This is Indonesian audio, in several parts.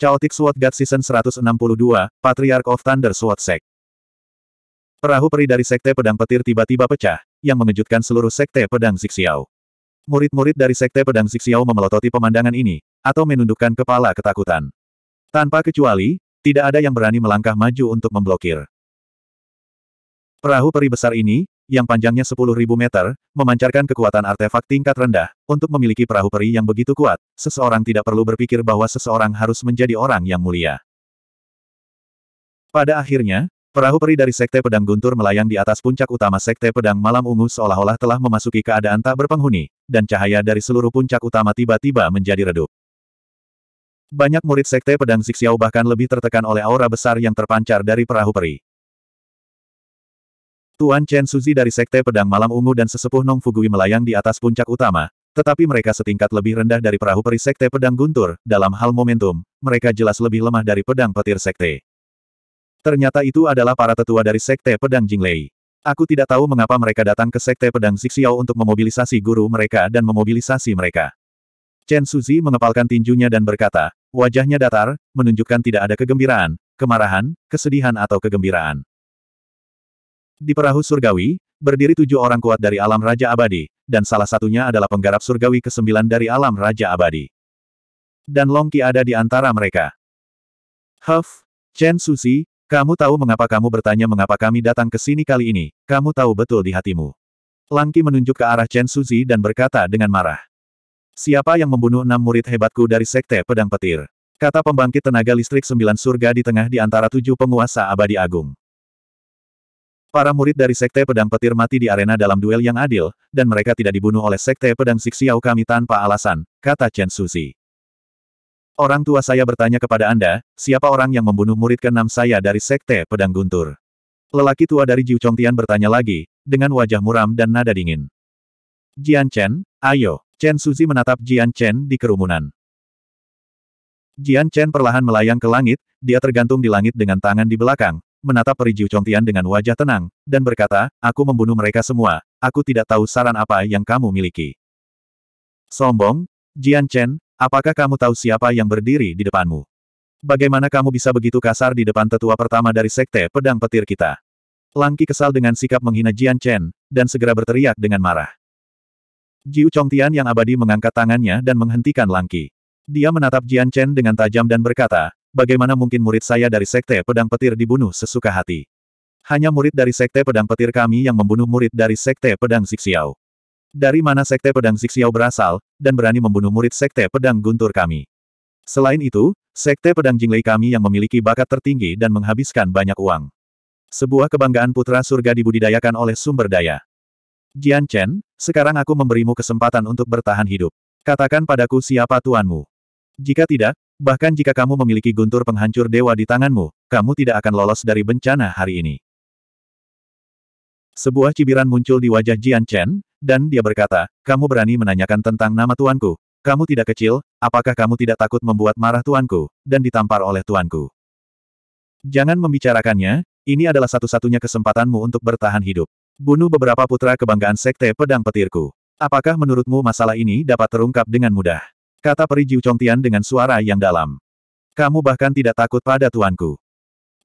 Chaotic Sword God Season 162, Patriarch of Thunder Sword Sect. Perahu peri dari Sekte Pedang Petir tiba-tiba pecah, yang mengejutkan seluruh Sekte Pedang Zixiao. Murid-murid dari Sekte Pedang Zixiao memelototi pemandangan ini, atau menundukkan kepala ketakutan. Tanpa kecuali, tidak ada yang berani melangkah maju untuk memblokir. Perahu peri besar ini, yang panjangnya 10.000 meter, memancarkan kekuatan artefak tingkat rendah. Untuk memiliki perahu peri yang begitu kuat, seseorang tidak perlu berpikir bahwa seseorang harus menjadi orang yang mulia. Pada akhirnya, perahu peri dari Sekte Pedang Guntur melayang di atas puncak utama Sekte Pedang Malam Ungu seolah-olah telah memasuki keadaan tak berpenghuni, dan cahaya dari seluruh puncak utama tiba-tiba menjadi redup. Banyak murid Sekte Pedang Zixiao bahkan lebih tertekan oleh aura besar yang terpancar dari perahu peri. Tuan Chen Suzi dari Sekte Pedang Malam Ungu dan sesepuh Nong Fugui melayang di atas puncak utama, tetapi mereka setingkat lebih rendah dari perahu peri Sekte Pedang Guntur, dalam hal momentum, mereka jelas lebih lemah dari pedang petir Sekte. Ternyata itu adalah para tetua dari Sekte Pedang Jinglei. Aku tidak tahu mengapa mereka datang ke Sekte Pedang Zixiao untuk memobilisasi guru mereka dan memobilisasi mereka. Chen Suzi mengepalkan tinjunya dan berkata, wajahnya datar, menunjukkan tidak ada kegembiraan, kemarahan, kesedihan atau kegembiraan. Di perahu surgawi, berdiri tujuh orang kuat dari alam Raja Abadi, dan salah satunya adalah penggarap surgawi ke-9 dari alam Raja Abadi. Dan Longki ada di antara mereka. Huff, Chen Susi, kamu tahu mengapa kamu bertanya mengapa kami datang ke sini kali ini, kamu tahu betul di hatimu. Langki menunjuk ke arah Chen Susi dan berkata dengan marah. Siapa yang membunuh enam murid hebatku dari Sekte Pedang Petir? Kata pembangkit tenaga listrik sembilan surga di tengah di antara tujuh penguasa abadi agung. Para murid dari Sekte Pedang Petir mati di arena dalam duel yang adil, dan mereka tidak dibunuh oleh Sekte Pedang Siksiau kami tanpa alasan, kata Chen Suzi. Orang tua saya bertanya kepada Anda, siapa orang yang membunuh murid keenam saya dari Sekte Pedang Guntur? Lelaki tua dari Jiu Chongtian bertanya lagi, dengan wajah muram dan nada dingin. Jian Chen, ayo. Chen Suzi menatap Jian Chen di kerumunan. Jian Chen perlahan melayang ke langit, dia tergantung di langit dengan tangan di belakang, menatap Jiu Chongtian dengan wajah tenang, dan berkata, aku membunuh mereka semua, aku tidak tahu saran apa yang kamu miliki. Sombong, Jian Chen, apakah kamu tahu siapa yang berdiri di depanmu? Bagaimana kamu bisa begitu kasar di depan tetua pertama dari sekte pedang petir kita? Langki kesal dengan sikap menghina Jian Chen, dan segera berteriak dengan marah. Jiu Chongtian yang abadi mengangkat tangannya dan menghentikan Langki. Dia menatap Jian Chen dengan tajam dan berkata, Bagaimana mungkin murid saya dari Sekte Pedang Petir dibunuh sesuka hati? Hanya murid dari Sekte Pedang Petir kami yang membunuh murid dari Sekte Pedang Zixiao. Dari mana Sekte Pedang Zixiao berasal, dan berani membunuh murid Sekte Pedang Guntur kami. Selain itu, Sekte Pedang Jinglei kami yang memiliki bakat tertinggi dan menghabiskan banyak uang. Sebuah kebanggaan putra surga dibudidayakan oleh sumber daya. Jian Chen, sekarang aku memberimu kesempatan untuk bertahan hidup. Katakan padaku siapa tuanmu. Jika tidak, Bahkan jika kamu memiliki guntur penghancur dewa di tanganmu, kamu tidak akan lolos dari bencana hari ini. Sebuah cibiran muncul di wajah Jian Chen, dan dia berkata, kamu berani menanyakan tentang nama tuanku. Kamu tidak kecil, apakah kamu tidak takut membuat marah tuanku, dan ditampar oleh tuanku? Jangan membicarakannya, ini adalah satu-satunya kesempatanmu untuk bertahan hidup. Bunuh beberapa putra kebanggaan sekte pedang petirku. Apakah menurutmu masalah ini dapat terungkap dengan mudah? Kata peri Jiu Chongtian dengan suara yang dalam. Kamu bahkan tidak takut pada tuanku.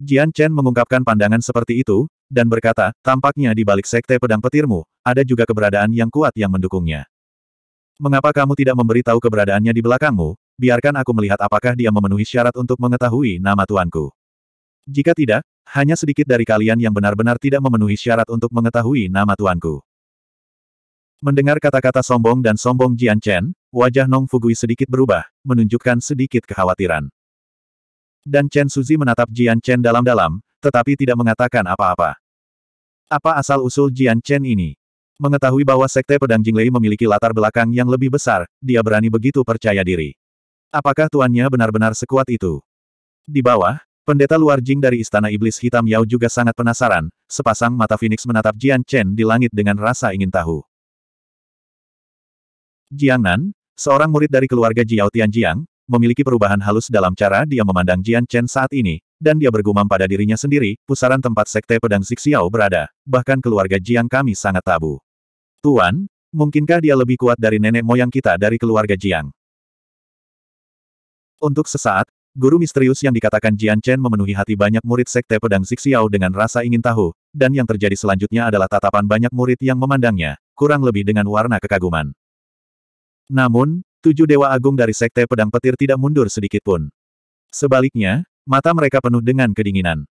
Jian Chen mengungkapkan pandangan seperti itu, dan berkata, tampaknya di balik sekte pedang petirmu, ada juga keberadaan yang kuat yang mendukungnya. Mengapa kamu tidak memberitahu keberadaannya di belakangmu, biarkan aku melihat apakah dia memenuhi syarat untuk mengetahui nama tuanku. Jika tidak, hanya sedikit dari kalian yang benar-benar tidak memenuhi syarat untuk mengetahui nama tuanku. Mendengar kata-kata sombong dan sombong Jian Chen, Wajah Nong Fugui sedikit berubah, menunjukkan sedikit kekhawatiran. Dan Chen Suzi menatap Jian Chen dalam-dalam, tetapi tidak mengatakan apa-apa. Apa asal-usul Jian Chen ini? Mengetahui bahwa Sekte Pedang Jinglei memiliki latar belakang yang lebih besar, dia berani begitu percaya diri. Apakah tuannya benar-benar sekuat itu? Di bawah, pendeta luar Jing dari Istana Iblis Hitam Yao juga sangat penasaran, sepasang mata Phoenix menatap Jian Chen di langit dengan rasa ingin tahu. Jiang Nan. Seorang murid dari keluarga Jiao Tianjiang, memiliki perubahan halus dalam cara dia memandang Jian Chen saat ini, dan dia bergumam pada dirinya sendiri, pusaran tempat sekte pedang Zixiao berada, bahkan keluarga Jiang kami sangat tabu. Tuan, mungkinkah dia lebih kuat dari nenek moyang kita dari keluarga Jiang? Untuk sesaat, guru misterius yang dikatakan Jian Chen memenuhi hati banyak murid sekte pedang Zixiao dengan rasa ingin tahu, dan yang terjadi selanjutnya adalah tatapan banyak murid yang memandangnya, kurang lebih dengan warna kekaguman. Namun, tujuh dewa agung dari Sekte Pedang Petir tidak mundur sedikit pun. Sebaliknya, mata mereka penuh dengan kedinginan.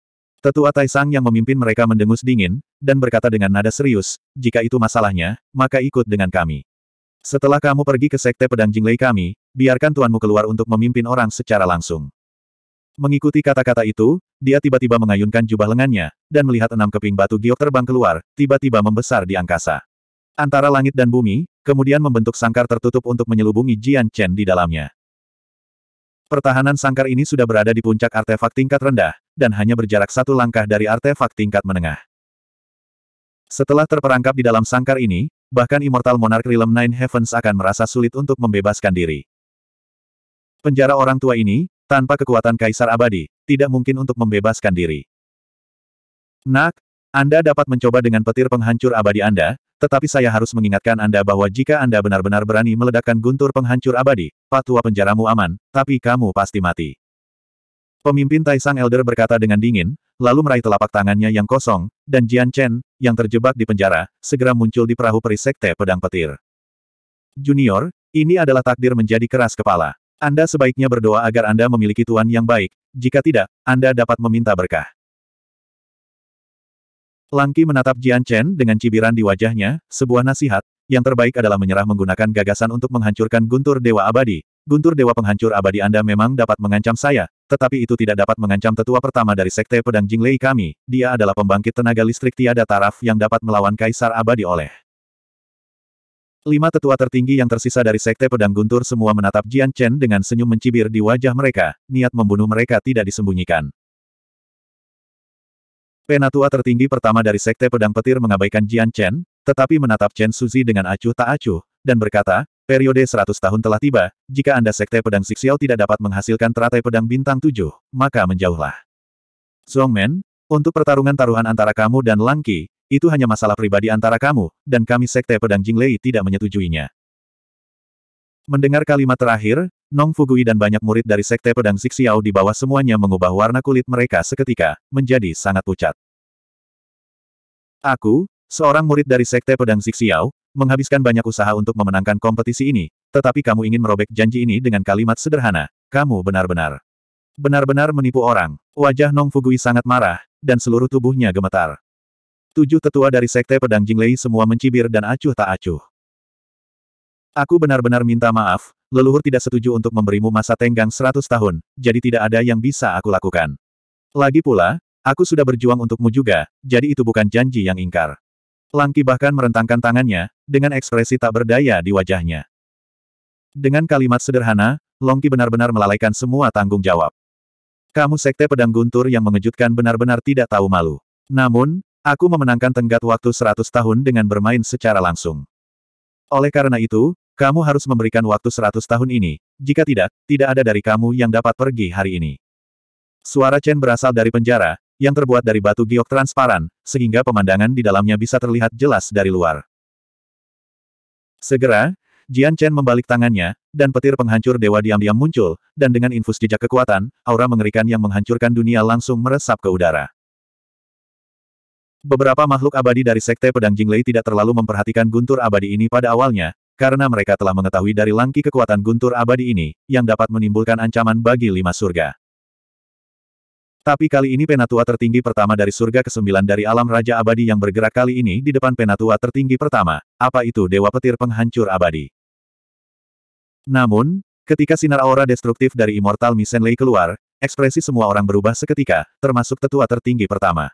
Tetua Taisang yang memimpin mereka mendengus dingin, dan berkata dengan nada serius, jika itu masalahnya, maka ikut dengan kami. Setelah kamu pergi ke Sekte Pedang Jinglei kami, biarkan tuanmu keluar untuk memimpin orang secara langsung. Mengikuti kata-kata itu, dia tiba-tiba mengayunkan jubah lengannya, dan melihat enam keping batu giok terbang keluar, tiba-tiba membesar di angkasa. Antara langit dan bumi, kemudian membentuk sangkar tertutup untuk menyelubungi Jian Chen di dalamnya. Pertahanan sangkar ini sudah berada di puncak artefak tingkat rendah, dan hanya berjarak satu langkah dari artefak tingkat menengah. Setelah terperangkap di dalam sangkar ini, bahkan Immortal Monarch Realm Nine Heavens akan merasa sulit untuk membebaskan diri. Penjara orang tua ini, tanpa kekuatan Kaisar Abadi, tidak mungkin untuk membebaskan diri. Nak, Anda dapat mencoba dengan petir penghancur abadi Anda, tetapi saya harus mengingatkan Anda bahwa jika Anda benar-benar berani meledakkan guntur penghancur abadi, patua penjaramu aman, tapi kamu pasti mati. Pemimpin Taisang Elder berkata dengan dingin, lalu meraih telapak tangannya yang kosong, dan Jian Chen, yang terjebak di penjara, segera muncul di perahu perisekte pedang petir. Junior, ini adalah takdir menjadi keras kepala. Anda sebaiknya berdoa agar Anda memiliki tuan yang baik, jika tidak, Anda dapat meminta berkah. Langki menatap Jian Chen dengan cibiran di wajahnya, sebuah nasihat, yang terbaik adalah menyerah menggunakan gagasan untuk menghancurkan guntur dewa abadi. Guntur dewa penghancur abadi Anda memang dapat mengancam saya, tetapi itu tidak dapat mengancam tetua pertama dari sekte pedang Jinglei kami, dia adalah pembangkit tenaga listrik tiada taraf yang dapat melawan kaisar abadi oleh. Lima tetua tertinggi yang tersisa dari Sekte Pedang Guntur semua menatap Jian Chen dengan senyum mencibir di wajah mereka, niat membunuh mereka tidak disembunyikan. Penatua tertinggi pertama dari Sekte Pedang Petir mengabaikan Jian Chen, tetapi menatap Chen Suzi dengan acuh tak acuh, dan berkata, periode 100 tahun telah tiba, jika Anda Sekte Pedang Siksiao tidak dapat menghasilkan teratai pedang bintang Tujuh, maka menjauhlah. Zongmen, untuk pertarungan taruhan antara kamu dan Langki, itu hanya masalah pribadi antara kamu, dan kami Sekte Pedang Jinglei tidak menyetujuinya. Mendengar kalimat terakhir, Nong Fugui dan banyak murid dari Sekte Pedang Xiao di bawah semuanya mengubah warna kulit mereka seketika, menjadi sangat pucat. Aku, seorang murid dari Sekte Pedang Xiao, menghabiskan banyak usaha untuk memenangkan kompetisi ini, tetapi kamu ingin merobek janji ini dengan kalimat sederhana, kamu benar-benar. Benar-benar menipu orang. Wajah Nong Fugui sangat marah, dan seluruh tubuhnya gemetar. Tujuh tetua dari Sekte Pedang Jinglei semua mencibir dan acuh tak acuh. Aku benar-benar minta maaf, leluhur tidak setuju untuk memberimu masa tenggang seratus tahun, jadi tidak ada yang bisa aku lakukan. Lagi pula, aku sudah berjuang untukmu juga, jadi itu bukan janji yang ingkar. Langki bahkan merentangkan tangannya, dengan ekspresi tak berdaya di wajahnya. Dengan kalimat sederhana, Longki benar-benar melalaikan semua tanggung jawab. Kamu sekte pedang guntur yang mengejutkan benar-benar tidak tahu malu. Namun, aku memenangkan tenggat waktu seratus tahun dengan bermain secara langsung. Oleh karena itu, kamu harus memberikan waktu seratus tahun ini, jika tidak, tidak ada dari kamu yang dapat pergi hari ini. Suara Chen berasal dari penjara, yang terbuat dari batu giok transparan, sehingga pemandangan di dalamnya bisa terlihat jelas dari luar. Segera, Jian Chen membalik tangannya, dan petir penghancur dewa diam-diam muncul, dan dengan infus jejak kekuatan, aura mengerikan yang menghancurkan dunia langsung meresap ke udara. Beberapa makhluk abadi dari Sekte Pedang Jinglei tidak terlalu memperhatikan guntur abadi ini pada awalnya, karena mereka telah mengetahui dari langki kekuatan guntur abadi ini, yang dapat menimbulkan ancaman bagi lima surga. Tapi kali ini penatua tertinggi pertama dari surga ke-9 dari alam Raja Abadi yang bergerak kali ini di depan penatua tertinggi pertama, apa itu Dewa Petir Penghancur Abadi. Namun, ketika sinar aura destruktif dari Immortal Misenlei keluar, ekspresi semua orang berubah seketika, termasuk tetua tertinggi pertama.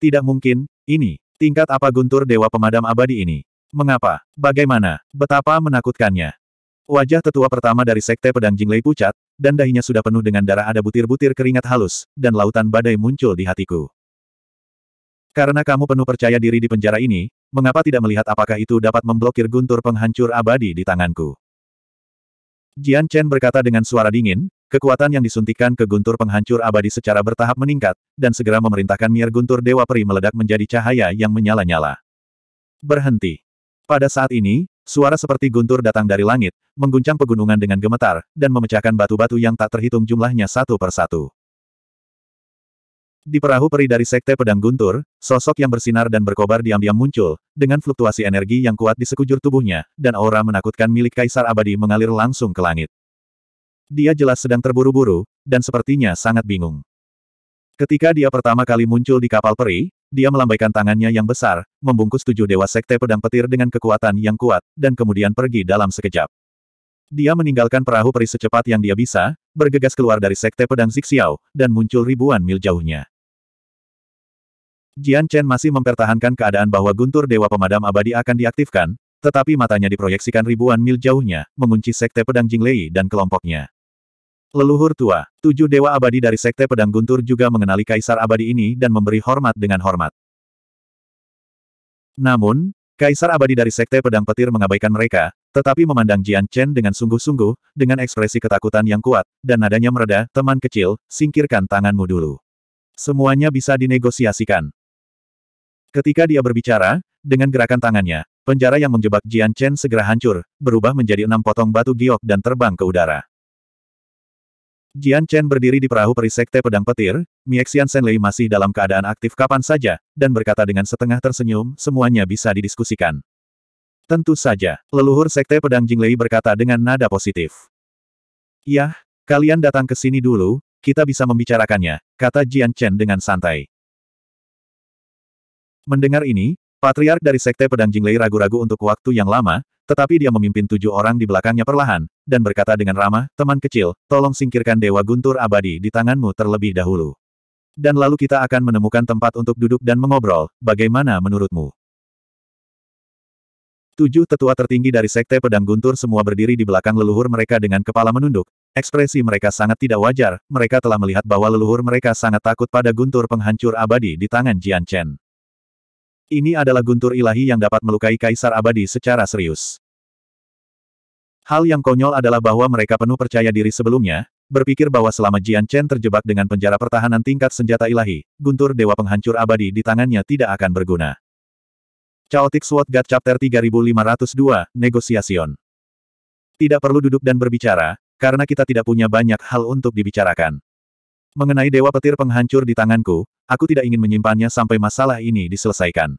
Tidak mungkin, ini, tingkat apa guntur Dewa Pemadam Abadi ini. Mengapa? Bagaimana? Betapa menakutkannya. Wajah tetua pertama dari Sekte Pedang Jinglei pucat, dan dahinya sudah penuh dengan darah ada butir-butir keringat halus, dan lautan badai muncul di hatiku. Karena kamu penuh percaya diri di penjara ini, mengapa tidak melihat apakah itu dapat memblokir guntur penghancur abadi di tanganku? Jian Chen berkata dengan suara dingin, kekuatan yang disuntikan ke guntur penghancur abadi secara bertahap meningkat, dan segera memerintahkan miar guntur Dewa Peri meledak menjadi cahaya yang menyala-nyala. Berhenti. Pada saat ini, suara seperti guntur datang dari langit, mengguncang pegunungan dengan gemetar, dan memecahkan batu-batu yang tak terhitung jumlahnya satu per satu. Di perahu peri dari Sekte Pedang Guntur, sosok yang bersinar dan berkobar diam-diam muncul, dengan fluktuasi energi yang kuat di sekujur tubuhnya, dan aura menakutkan milik Kaisar Abadi mengalir langsung ke langit. Dia jelas sedang terburu-buru, dan sepertinya sangat bingung. Ketika dia pertama kali muncul di kapal peri, dia melambaikan tangannya yang besar, membungkus tujuh dewa sekte pedang petir dengan kekuatan yang kuat, dan kemudian pergi dalam sekejap. Dia meninggalkan perahu peri secepat yang dia bisa, bergegas keluar dari sekte pedang Zixiao, dan muncul ribuan mil jauhnya. Jian Chen masih mempertahankan keadaan bahwa guntur dewa pemadam abadi akan diaktifkan, tetapi matanya diproyeksikan ribuan mil jauhnya, mengunci sekte pedang Jinglei dan kelompoknya. Leluhur tua, tujuh dewa abadi dari Sekte Pedang Guntur juga mengenali Kaisar Abadi ini dan memberi hormat dengan hormat. Namun, Kaisar Abadi dari Sekte Pedang Petir mengabaikan mereka, tetapi memandang Jian Chen dengan sungguh-sungguh, dengan ekspresi ketakutan yang kuat, dan nadanya mereda, teman kecil, singkirkan tanganmu dulu. Semuanya bisa dinegosiasikan. Ketika dia berbicara, dengan gerakan tangannya, penjara yang menjebak Jian Chen segera hancur, berubah menjadi enam potong batu giok dan terbang ke udara. Jian Chen berdiri di perahu perisekte pedang petir, Miexian Senlei masih dalam keadaan aktif kapan saja, dan berkata dengan setengah tersenyum, semuanya bisa didiskusikan. Tentu saja, leluhur sekte pedang Jinglei berkata dengan nada positif. Yah, kalian datang ke sini dulu, kita bisa membicarakannya, kata Jian Chen dengan santai. Mendengar ini, Patriark dari Sekte Pedang Jinglei ragu-ragu untuk waktu yang lama, tetapi dia memimpin tujuh orang di belakangnya perlahan, dan berkata dengan ramah, teman kecil, tolong singkirkan Dewa Guntur Abadi di tanganmu terlebih dahulu. Dan lalu kita akan menemukan tempat untuk duduk dan mengobrol, bagaimana menurutmu? Tujuh tetua tertinggi dari Sekte Pedang Guntur semua berdiri di belakang leluhur mereka dengan kepala menunduk, ekspresi mereka sangat tidak wajar, mereka telah melihat bahwa leluhur mereka sangat takut pada Guntur penghancur abadi di tangan Jian Chen. Ini adalah guntur ilahi yang dapat melukai Kaisar Abadi secara serius. Hal yang konyol adalah bahwa mereka penuh percaya diri sebelumnya, berpikir bahwa selama Jian Chen terjebak dengan penjara pertahanan tingkat senjata ilahi, guntur dewa penghancur abadi di tangannya tidak akan berguna. Chaotic Sword God Chapter 3502, Negosiasion Tidak perlu duduk dan berbicara, karena kita tidak punya banyak hal untuk dibicarakan. Mengenai Dewa Petir Penghancur di tanganku, aku tidak ingin menyimpannya sampai masalah ini diselesaikan.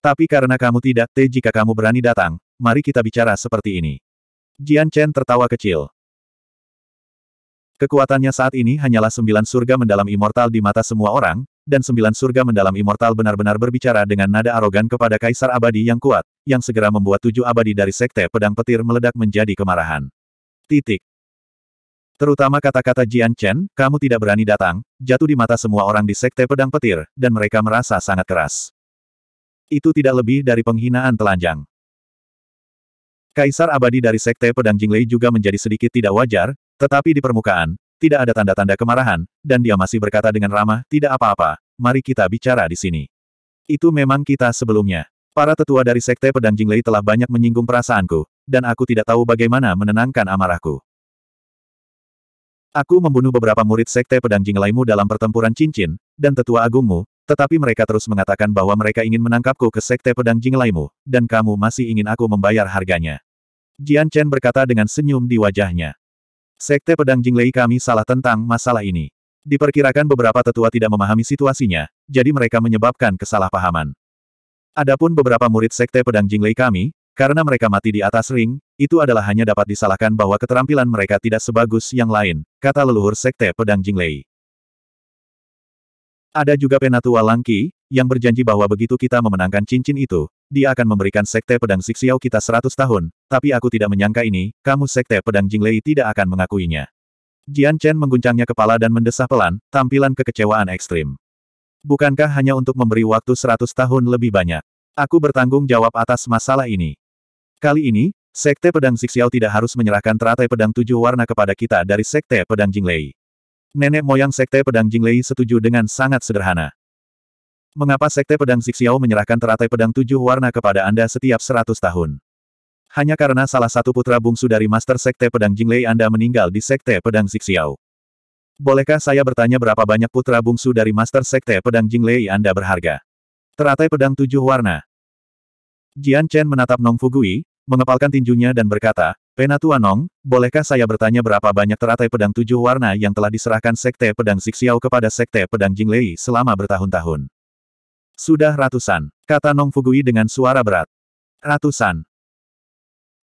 Tapi karena kamu tidak T, jika kamu berani datang, mari kita bicara seperti ini. Jian Chen tertawa kecil. Kekuatannya saat ini hanyalah sembilan surga mendalam immortal di mata semua orang, dan sembilan surga mendalam immortal benar-benar berbicara dengan nada arogan kepada Kaisar Abadi yang kuat, yang segera membuat tujuh abadi dari Sekte Pedang Petir meledak menjadi kemarahan. Titik. Terutama kata-kata Jian Chen, kamu tidak berani datang, jatuh di mata semua orang di Sekte Pedang Petir, dan mereka merasa sangat keras. Itu tidak lebih dari penghinaan telanjang. Kaisar abadi dari Sekte Pedang Jinglei juga menjadi sedikit tidak wajar, tetapi di permukaan, tidak ada tanda-tanda kemarahan, dan dia masih berkata dengan ramah, tidak apa-apa, mari kita bicara di sini. Itu memang kita sebelumnya. Para tetua dari Sekte Pedang Jinglei telah banyak menyinggung perasaanku, dan aku tidak tahu bagaimana menenangkan amarahku. Aku membunuh beberapa murid sekte pedang Jinglaimu dalam pertempuran cincin, dan tetua agungmu, tetapi mereka terus mengatakan bahwa mereka ingin menangkapku ke sekte pedang Jinglaimu, dan kamu masih ingin aku membayar harganya. Jian Chen berkata dengan senyum di wajahnya. Sekte pedang Jinglei kami salah tentang masalah ini. Diperkirakan beberapa tetua tidak memahami situasinya, jadi mereka menyebabkan kesalahpahaman. Adapun beberapa murid sekte pedang Jinglei kami, karena mereka mati di atas ring, itu adalah hanya dapat disalahkan bahwa keterampilan mereka tidak sebagus yang lain, kata leluhur Sekte Pedang Jinglei. Ada juga penatua Langki, yang berjanji bahwa begitu kita memenangkan cincin itu, dia akan memberikan Sekte Pedang Sixiao kita seratus tahun, tapi aku tidak menyangka ini, kamu Sekte Pedang Jinglei tidak akan mengakuinya. Jian Chen mengguncangnya kepala dan mendesah pelan, tampilan kekecewaan ekstrim. Bukankah hanya untuk memberi waktu seratus tahun lebih banyak? Aku bertanggung jawab atas masalah ini. Kali ini, Sekte Pedang Xiao tidak harus menyerahkan teratai pedang tujuh warna kepada kita dari Sekte Pedang Jinglei. Nenek moyang Sekte Pedang Jinglei setuju dengan sangat sederhana. Mengapa Sekte Pedang Xiao menyerahkan teratai pedang tujuh warna kepada Anda setiap seratus tahun? Hanya karena salah satu putra bungsu dari Master Sekte Pedang Jinglei Anda meninggal di Sekte Pedang Xiao. Bolehkah saya bertanya berapa banyak putra bungsu dari Master Sekte Pedang Jinglei Anda berharga? Teratai pedang tujuh warna. Jian Chen menatap Nong Fugui, mengepalkan tinjunya dan berkata, Penatua Nong, bolehkah saya bertanya berapa banyak teratai pedang tujuh warna yang telah diserahkan Sekte Pedang Siksiao kepada Sekte Pedang Jinglei selama bertahun-tahun? Sudah ratusan, kata Nong Fugui dengan suara berat. Ratusan.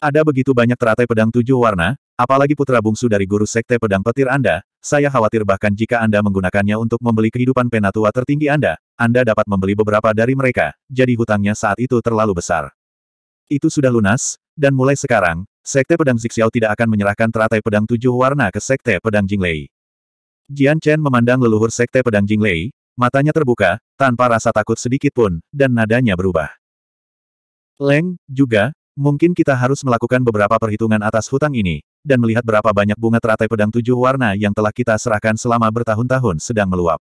Ada begitu banyak teratai pedang tujuh warna, apalagi putra bungsu dari guru Sekte Pedang Petir Anda, saya khawatir bahkan jika Anda menggunakannya untuk membeli kehidupan penatua tertinggi Anda, anda dapat membeli beberapa dari mereka, jadi hutangnya saat itu terlalu besar. Itu sudah lunas, dan mulai sekarang, Sekte Pedang Zixiao tidak akan menyerahkan teratai pedang tujuh warna ke Sekte Pedang Jinglei. Jian Chen memandang leluhur Sekte Pedang Jinglei, matanya terbuka, tanpa rasa takut sedikit pun, dan nadanya berubah. Leng, juga, mungkin kita harus melakukan beberapa perhitungan atas hutang ini, dan melihat berapa banyak bunga teratai pedang tujuh warna yang telah kita serahkan selama bertahun-tahun sedang meluap.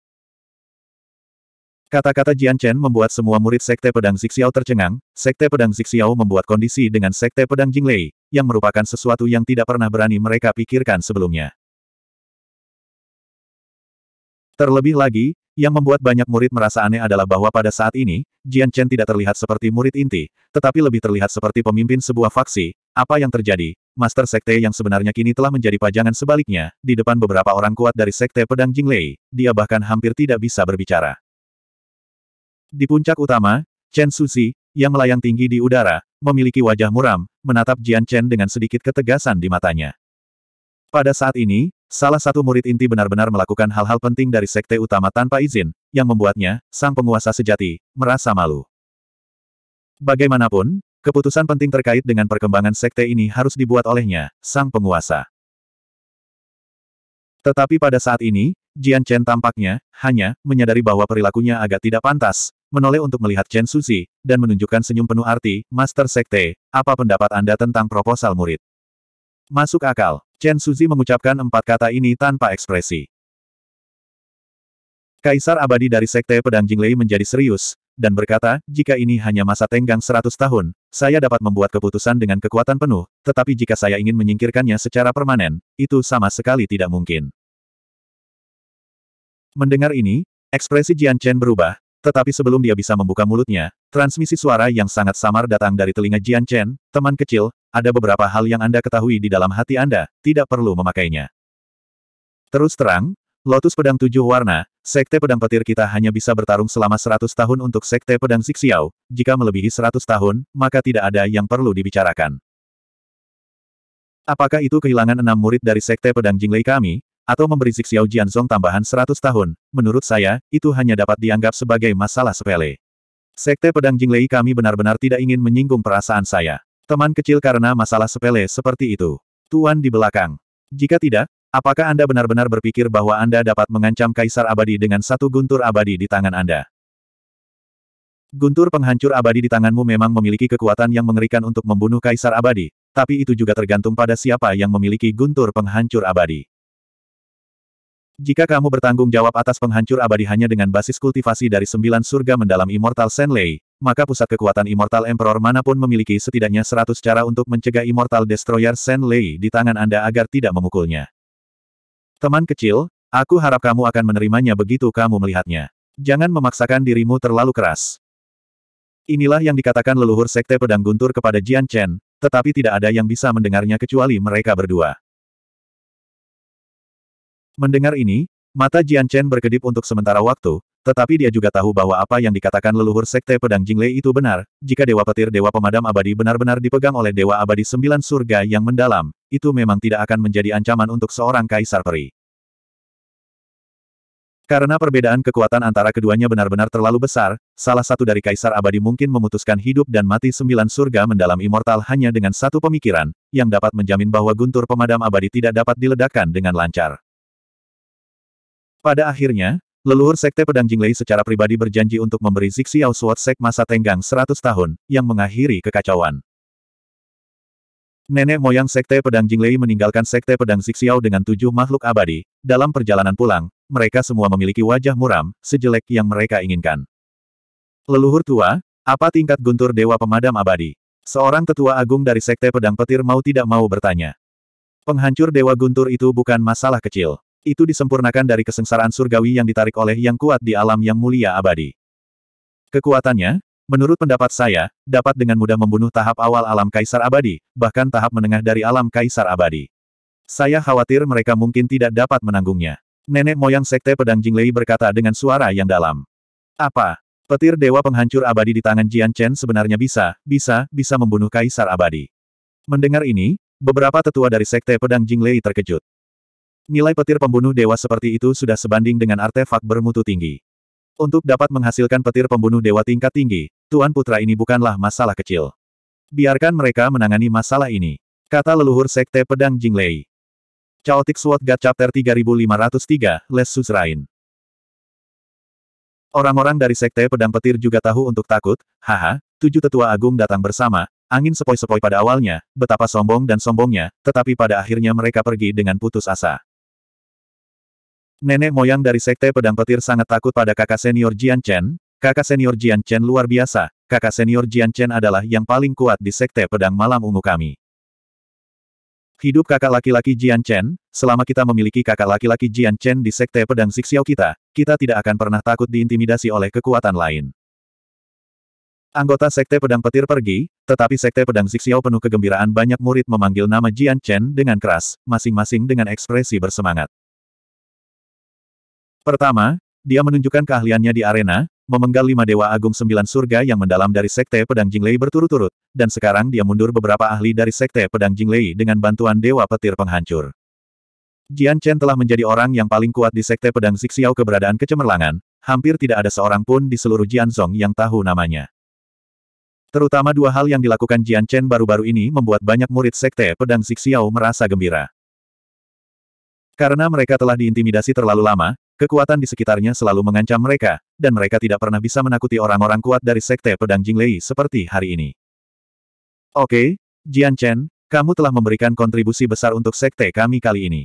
Kata-kata Jian Chen membuat semua murid Sekte Pedang Zixiao tercengang, Sekte Pedang Zixiao membuat kondisi dengan Sekte Pedang Jinglei, yang merupakan sesuatu yang tidak pernah berani mereka pikirkan sebelumnya. Terlebih lagi, yang membuat banyak murid merasa aneh adalah bahwa pada saat ini, Jian Chen tidak terlihat seperti murid inti, tetapi lebih terlihat seperti pemimpin sebuah faksi. Apa yang terjadi? Master Sekte yang sebenarnya kini telah menjadi pajangan sebaliknya, di depan beberapa orang kuat dari Sekte Pedang Jinglei, dia bahkan hampir tidak bisa berbicara. Di puncak utama, Chen Suzi, yang melayang tinggi di udara, memiliki wajah muram, menatap Jian Chen dengan sedikit ketegasan di matanya. Pada saat ini, salah satu murid inti benar-benar melakukan hal-hal penting dari sekte utama tanpa izin, yang membuatnya, sang penguasa sejati, merasa malu. Bagaimanapun, keputusan penting terkait dengan perkembangan sekte ini harus dibuat olehnya, sang penguasa. Tetapi pada saat ini, Jian Chen tampaknya, hanya, menyadari bahwa perilakunya agak tidak pantas, menoleh untuk melihat Chen Suzi, dan menunjukkan senyum penuh arti, Master Sekte, apa pendapat Anda tentang proposal murid? Masuk akal, Chen Suzi mengucapkan empat kata ini tanpa ekspresi. Kaisar abadi dari Sekte Pedang Jinglei menjadi serius, dan berkata, jika ini hanya masa tenggang seratus tahun, saya dapat membuat keputusan dengan kekuatan penuh, tetapi jika saya ingin menyingkirkannya secara permanen, itu sama sekali tidak mungkin. Mendengar ini, ekspresi Jian Chen berubah, tetapi sebelum dia bisa membuka mulutnya, transmisi suara yang sangat samar datang dari telinga Jian Chen, teman kecil, ada beberapa hal yang Anda ketahui di dalam hati Anda, tidak perlu memakainya. Terus terang, Lotus Pedang Tujuh Warna, Sekte Pedang Petir kita hanya bisa bertarung selama 100 tahun untuk Sekte Pedang Siksiao, jika melebihi 100 tahun, maka tidak ada yang perlu dibicarakan. Apakah itu kehilangan enam murid dari Sekte Pedang Jinglei kami? atau memberi zixiao Xiao Jianzong tambahan 100 tahun, menurut saya, itu hanya dapat dianggap sebagai masalah sepele. Sekte Pedang Jinglei kami benar-benar tidak ingin menyinggung perasaan saya. Teman kecil karena masalah sepele seperti itu. Tuan di belakang. Jika tidak, apakah Anda benar-benar berpikir bahwa Anda dapat mengancam Kaisar Abadi dengan satu guntur abadi di tangan Anda? Guntur penghancur abadi di tanganmu memang memiliki kekuatan yang mengerikan untuk membunuh Kaisar Abadi, tapi itu juga tergantung pada siapa yang memiliki guntur penghancur abadi. Jika kamu bertanggung jawab atas penghancur abadi hanya dengan basis kultivasi dari sembilan surga mendalam Immortal Senlei, maka pusat kekuatan Immortal Emperor manapun memiliki setidaknya seratus cara untuk mencegah Immortal Destroyer Senlei di tangan Anda agar tidak memukulnya. Teman kecil, aku harap kamu akan menerimanya begitu kamu melihatnya. Jangan memaksakan dirimu terlalu keras. Inilah yang dikatakan leluhur Sekte Pedang Guntur kepada Jian Chen, tetapi tidak ada yang bisa mendengarnya kecuali mereka berdua. Mendengar ini, mata Jian Chen berkedip untuk sementara waktu, tetapi dia juga tahu bahwa apa yang dikatakan leluhur Sekte Pedang Jinglei itu benar, jika Dewa Petir Dewa Pemadam Abadi benar-benar dipegang oleh Dewa Abadi Sembilan Surga yang mendalam, itu memang tidak akan menjadi ancaman untuk seorang Kaisar Peri. Karena perbedaan kekuatan antara keduanya benar-benar terlalu besar, salah satu dari Kaisar Abadi mungkin memutuskan hidup dan mati sembilan surga mendalam immortal hanya dengan satu pemikiran, yang dapat menjamin bahwa guntur pemadam abadi tidak dapat diledakkan dengan lancar. Pada akhirnya, leluhur Sekte Pedang Jinglei secara pribadi berjanji untuk memberi Zixiao Sword Sek masa tenggang 100 tahun, yang mengakhiri kekacauan. Nenek moyang Sekte Pedang Jinglei meninggalkan Sekte Pedang Zixiao dengan tujuh makhluk abadi. Dalam perjalanan pulang, mereka semua memiliki wajah muram, sejelek yang mereka inginkan. Leluhur tua, apa tingkat guntur Dewa Pemadam Abadi? Seorang tetua agung dari Sekte Pedang Petir mau tidak mau bertanya. Penghancur Dewa Guntur itu bukan masalah kecil itu disempurnakan dari kesengsaraan surgawi yang ditarik oleh yang kuat di alam yang mulia abadi. Kekuatannya, menurut pendapat saya, dapat dengan mudah membunuh tahap awal alam kaisar abadi, bahkan tahap menengah dari alam kaisar abadi. Saya khawatir mereka mungkin tidak dapat menanggungnya. Nenek moyang Sekte Pedang Jinglei berkata dengan suara yang dalam. Apa? Petir Dewa Penghancur Abadi di tangan Jian Chen sebenarnya bisa, bisa, bisa membunuh Kaisar Abadi. Mendengar ini, beberapa tetua dari Sekte Pedang Jinglei terkejut. Nilai petir pembunuh dewa seperti itu sudah sebanding dengan artefak bermutu tinggi. Untuk dapat menghasilkan petir pembunuh dewa tingkat tinggi, Tuan Putra ini bukanlah masalah kecil. Biarkan mereka menangani masalah ini. Kata leluhur Sekte Pedang Jinglei. Chaotic Sword God Chapter 3503, Les Suzerain. Orang-orang dari Sekte Pedang Petir juga tahu untuk takut, haha, tujuh tetua agung datang bersama, angin sepoi-sepoi pada awalnya, betapa sombong dan sombongnya, tetapi pada akhirnya mereka pergi dengan putus asa. Nenek moyang dari Sekte Pedang Petir sangat takut pada kakak senior Jian Chen, kakak senior Jian Chen luar biasa, kakak senior Jian Chen adalah yang paling kuat di Sekte Pedang Malam Ungu kami. Hidup kakak laki-laki Jian Chen, selama kita memiliki kakak laki-laki Jian Chen di Sekte Pedang Siksiao kita, kita tidak akan pernah takut diintimidasi oleh kekuatan lain. Anggota Sekte Pedang Petir pergi, tetapi Sekte Pedang Siksiao penuh kegembiraan banyak murid memanggil nama Jian Chen dengan keras, masing-masing dengan ekspresi bersemangat. Pertama, dia menunjukkan keahliannya di arena, memenggal lima dewa agung sembilan surga yang mendalam dari Sekte Pedang Jinglei berturut-turut, dan sekarang dia mundur beberapa ahli dari Sekte Pedang Jinglei dengan bantuan Dewa Petir Penghancur. Jian Chen telah menjadi orang yang paling kuat di Sekte Pedang Zixiao keberadaan kecemerlangan, hampir tidak ada seorang pun di seluruh Jian Song yang tahu namanya. Terutama dua hal yang dilakukan Jian Chen baru-baru ini membuat banyak murid Sekte Pedang Zixiao merasa gembira. Karena mereka telah diintimidasi terlalu lama, Kekuatan di sekitarnya selalu mengancam mereka, dan mereka tidak pernah bisa menakuti orang-orang kuat dari Sekte Pedang Jinglei seperti hari ini. Oke, Jian Chen, kamu telah memberikan kontribusi besar untuk Sekte kami kali ini.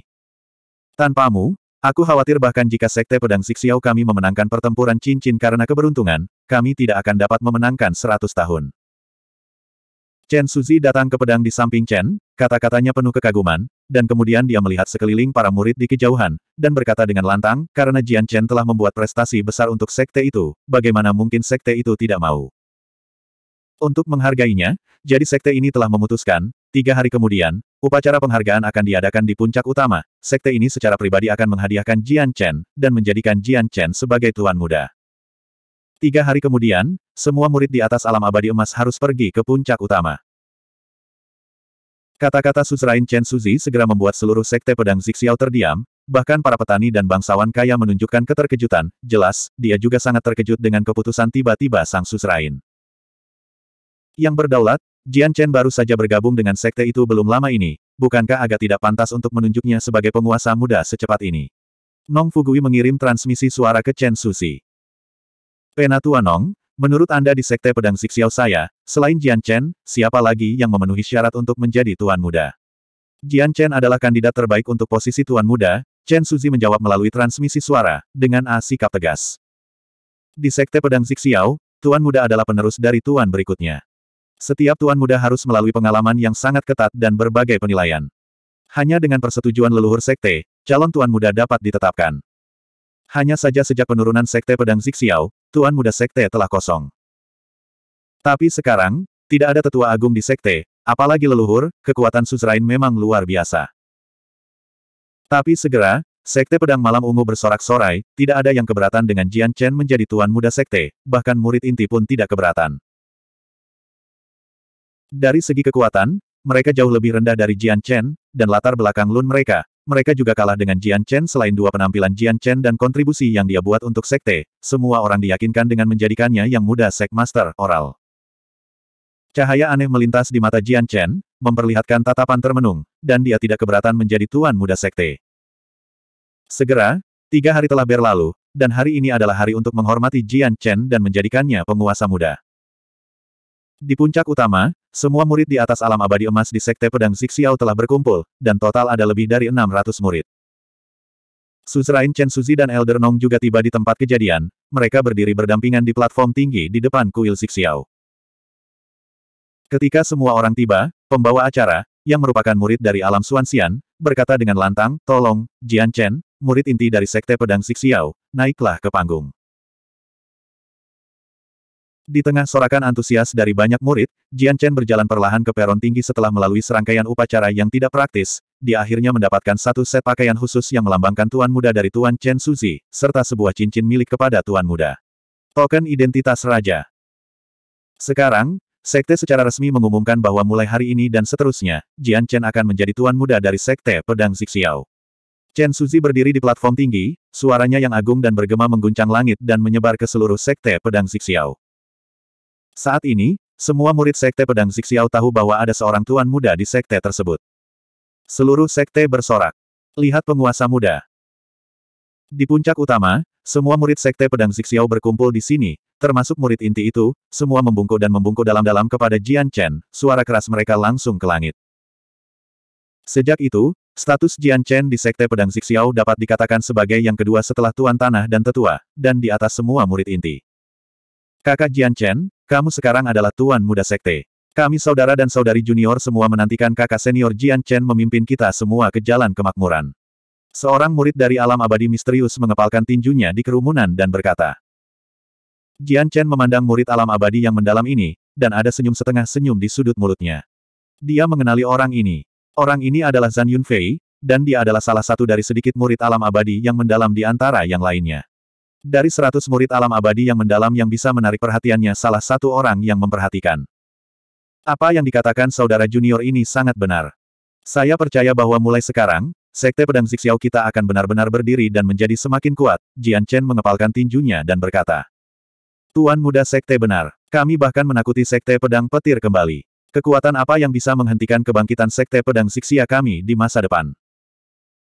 Tanpamu, aku khawatir bahkan jika Sekte Pedang Sixiao kami memenangkan pertempuran cincin karena keberuntungan, kami tidak akan dapat memenangkan 100 tahun. Chen Suzi datang ke pedang di samping Chen, kata-katanya penuh kekaguman, dan kemudian dia melihat sekeliling para murid di kejauhan, dan berkata dengan lantang, karena Jian Chen telah membuat prestasi besar untuk sekte itu, bagaimana mungkin sekte itu tidak mau? Untuk menghargainya, jadi sekte ini telah memutuskan, tiga hari kemudian, upacara penghargaan akan diadakan di puncak utama, sekte ini secara pribadi akan menghadiahkan Jian Chen, dan menjadikan Jian Chen sebagai tuan muda. Tiga hari kemudian, semua murid di atas alam abadi emas harus pergi ke puncak utama. Kata-kata Suzrain Chen Suzi segera membuat seluruh sekte pedang Zixiao terdiam, bahkan para petani dan bangsawan kaya menunjukkan keterkejutan, jelas, dia juga sangat terkejut dengan keputusan tiba-tiba sang Suzrain. Yang berdaulat, Jian Chen baru saja bergabung dengan sekte itu belum lama ini, bukankah agak tidak pantas untuk menunjuknya sebagai penguasa muda secepat ini? Nong Fugui mengirim transmisi suara ke Chen Suzi. Penatua Nong, Menurut Anda di Sekte Pedang Siksiao saya, selain Jian Chen, siapa lagi yang memenuhi syarat untuk menjadi Tuan Muda? Jian Chen adalah kandidat terbaik untuk posisi Tuan Muda, Chen Suzi menjawab melalui transmisi suara, dengan A sikap tegas. Di Sekte Pedang Siksiao, Tuan Muda adalah penerus dari Tuan berikutnya. Setiap Tuan Muda harus melalui pengalaman yang sangat ketat dan berbagai penilaian. Hanya dengan persetujuan leluhur Sekte, calon Tuan Muda dapat ditetapkan. Hanya saja sejak penurunan Sekte Pedang Zixiao, Tuan Muda Sekte telah kosong. Tapi sekarang, tidak ada tetua agung di Sekte, apalagi leluhur, kekuatan Suzerain memang luar biasa. Tapi segera, Sekte Pedang Malam Ungu bersorak-sorai, tidak ada yang keberatan dengan Jian Chen menjadi tuan muda sekte, bahkan murid inti pun tidak keberatan. Dari segi kekuatan, mereka jauh lebih rendah dari Jian Chen, dan latar belakang Lun mereka, mereka juga kalah dengan Jian Chen selain dua penampilan Jian Chen dan kontribusi yang dia buat untuk sekte, semua orang diyakinkan dengan menjadikannya yang muda sek master, oral. Cahaya aneh melintas di mata Jian Chen, memperlihatkan tatapan termenung, dan dia tidak keberatan menjadi tuan muda sekte. Segera, tiga hari telah berlalu, dan hari ini adalah hari untuk menghormati Jian Chen dan menjadikannya penguasa muda. Di puncak utama, semua murid di atas alam abadi emas di Sekte Pedang Zixiao telah berkumpul, dan total ada lebih dari 600 murid. Suzerain Chen Suzi dan Elder Nong juga tiba di tempat kejadian, mereka berdiri berdampingan di platform tinggi di depan kuil Zixiao. Ketika semua orang tiba, pembawa acara, yang merupakan murid dari alam Suansian, berkata dengan lantang, Tolong, Jian Chen, murid inti dari Sekte Pedang Zixiao, naiklah ke panggung. Di tengah sorakan antusias dari banyak murid, Jian Chen berjalan perlahan ke peron tinggi setelah melalui serangkaian upacara yang tidak praktis, dia akhirnya mendapatkan satu set pakaian khusus yang melambangkan Tuan Muda dari Tuan Chen Suzi, serta sebuah cincin milik kepada Tuan Muda. Token Identitas Raja Sekarang, Sekte secara resmi mengumumkan bahwa mulai hari ini dan seterusnya, Jian Chen akan menjadi tuan muda dari Sekte Pedang Zixiao. Chen Suzi berdiri di platform tinggi, suaranya yang agung dan bergema mengguncang langit dan menyebar ke seluruh Sekte Pedang Zixiao. Saat ini, semua murid Sekte Pedang Zixiao tahu bahwa ada seorang tuan muda di Sekte tersebut. Seluruh Sekte bersorak. Lihat penguasa muda. Di puncak utama, semua murid Sekte Pedang Zixiao berkumpul di sini, termasuk murid inti itu, semua membungkuk dan membungkuk dalam-dalam kepada Jian Chen, suara keras mereka langsung ke langit. Sejak itu, status Jian Chen di Sekte Pedang Zixiao dapat dikatakan sebagai yang kedua setelah Tuan Tanah dan Tetua, dan di atas semua murid inti. Kakak Jian Chen, kamu sekarang adalah tuan muda sekte. Kami saudara dan saudari junior semua menantikan kakak senior Jian Chen memimpin kita semua ke jalan kemakmuran. Seorang murid dari alam abadi misterius mengepalkan tinjunya di kerumunan dan berkata. Jian Chen memandang murid alam abadi yang mendalam ini, dan ada senyum setengah senyum di sudut mulutnya. Dia mengenali orang ini. Orang ini adalah Zan Yunfei, dan dia adalah salah satu dari sedikit murid alam abadi yang mendalam di antara yang lainnya. Dari seratus murid alam abadi yang mendalam yang bisa menarik perhatiannya salah satu orang yang memperhatikan. Apa yang dikatakan saudara junior ini sangat benar. Saya percaya bahwa mulai sekarang, Sekte Pedang Zixiao kita akan benar-benar berdiri dan menjadi semakin kuat, Jian Chen mengepalkan tinjunya dan berkata. Tuan muda Sekte benar, kami bahkan menakuti Sekte Pedang Petir kembali. Kekuatan apa yang bisa menghentikan kebangkitan Sekte Pedang Zixia kami di masa depan?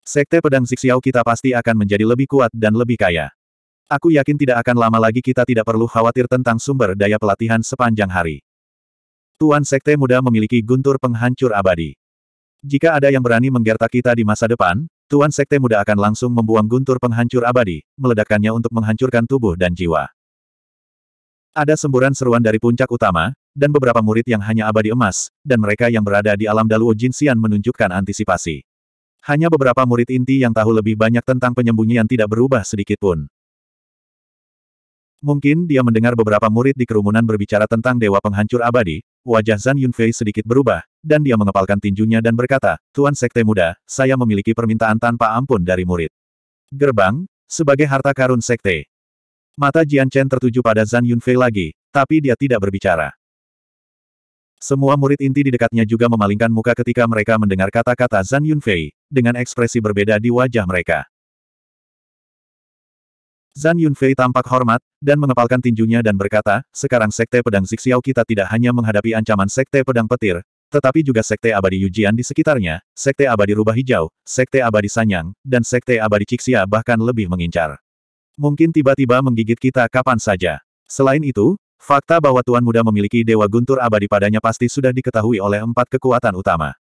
Sekte Pedang Zixiao kita pasti akan menjadi lebih kuat dan lebih kaya. Aku yakin tidak akan lama lagi kita tidak perlu khawatir tentang sumber daya pelatihan sepanjang hari. Tuan Sekte Muda memiliki guntur penghancur abadi. Jika ada yang berani menggertak kita di masa depan, Tuan Sekte Muda akan langsung membuang guntur penghancur abadi, meledakkannya untuk menghancurkan tubuh dan jiwa. Ada semburan seruan dari puncak utama, dan beberapa murid yang hanya abadi emas, dan mereka yang berada di alam Daluo Jinxian menunjukkan antisipasi. Hanya beberapa murid inti yang tahu lebih banyak tentang penyembunyian tidak berubah sedikit pun. Mungkin dia mendengar beberapa murid di kerumunan berbicara tentang Dewa Penghancur Abadi, wajah Zan Yunfei sedikit berubah, dan dia mengepalkan tinjunya dan berkata, Tuan Sekte Muda, saya memiliki permintaan tanpa ampun dari murid. Gerbang, sebagai harta karun Sekte. Mata Jian Chen tertuju pada Zan Yunfei lagi, tapi dia tidak berbicara. Semua murid inti di dekatnya juga memalingkan muka ketika mereka mendengar kata-kata Zan Yunfei, dengan ekspresi berbeda di wajah mereka. Zan Yunfei tampak hormat, dan mengepalkan tinjunya dan berkata, sekarang Sekte Pedang Zixiao kita tidak hanya menghadapi ancaman Sekte Pedang Petir, tetapi juga Sekte Abadi Yujian di sekitarnya, Sekte Abadi Rubah Hijau, Sekte Abadi Sanyang, dan Sekte Abadi Cixia bahkan lebih mengincar. Mungkin tiba-tiba menggigit kita kapan saja. Selain itu, fakta bahwa Tuan Muda memiliki Dewa Guntur Abadi padanya pasti sudah diketahui oleh empat kekuatan utama.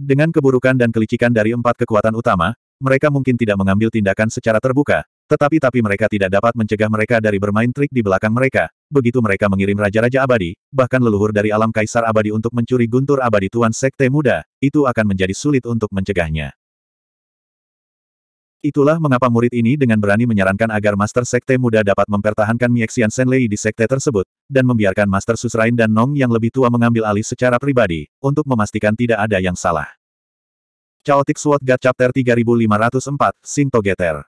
Dengan keburukan dan kelicikan dari empat kekuatan utama, mereka mungkin tidak mengambil tindakan secara terbuka, tetapi tapi mereka tidak dapat mencegah mereka dari bermain trik di belakang mereka, begitu mereka mengirim raja-raja abadi, bahkan leluhur dari alam kaisar abadi untuk mencuri guntur abadi Tuan Sekte Muda, itu akan menjadi sulit untuk mencegahnya. Itulah mengapa murid ini dengan berani menyarankan agar Master Sekte Muda dapat mempertahankan Miexian Senlei di sekte tersebut, dan membiarkan Master Susrain dan Nong yang lebih tua mengambil alih secara pribadi, untuk memastikan tidak ada yang salah. Chaotic Sword God Chapter 3504, Sing Togeter.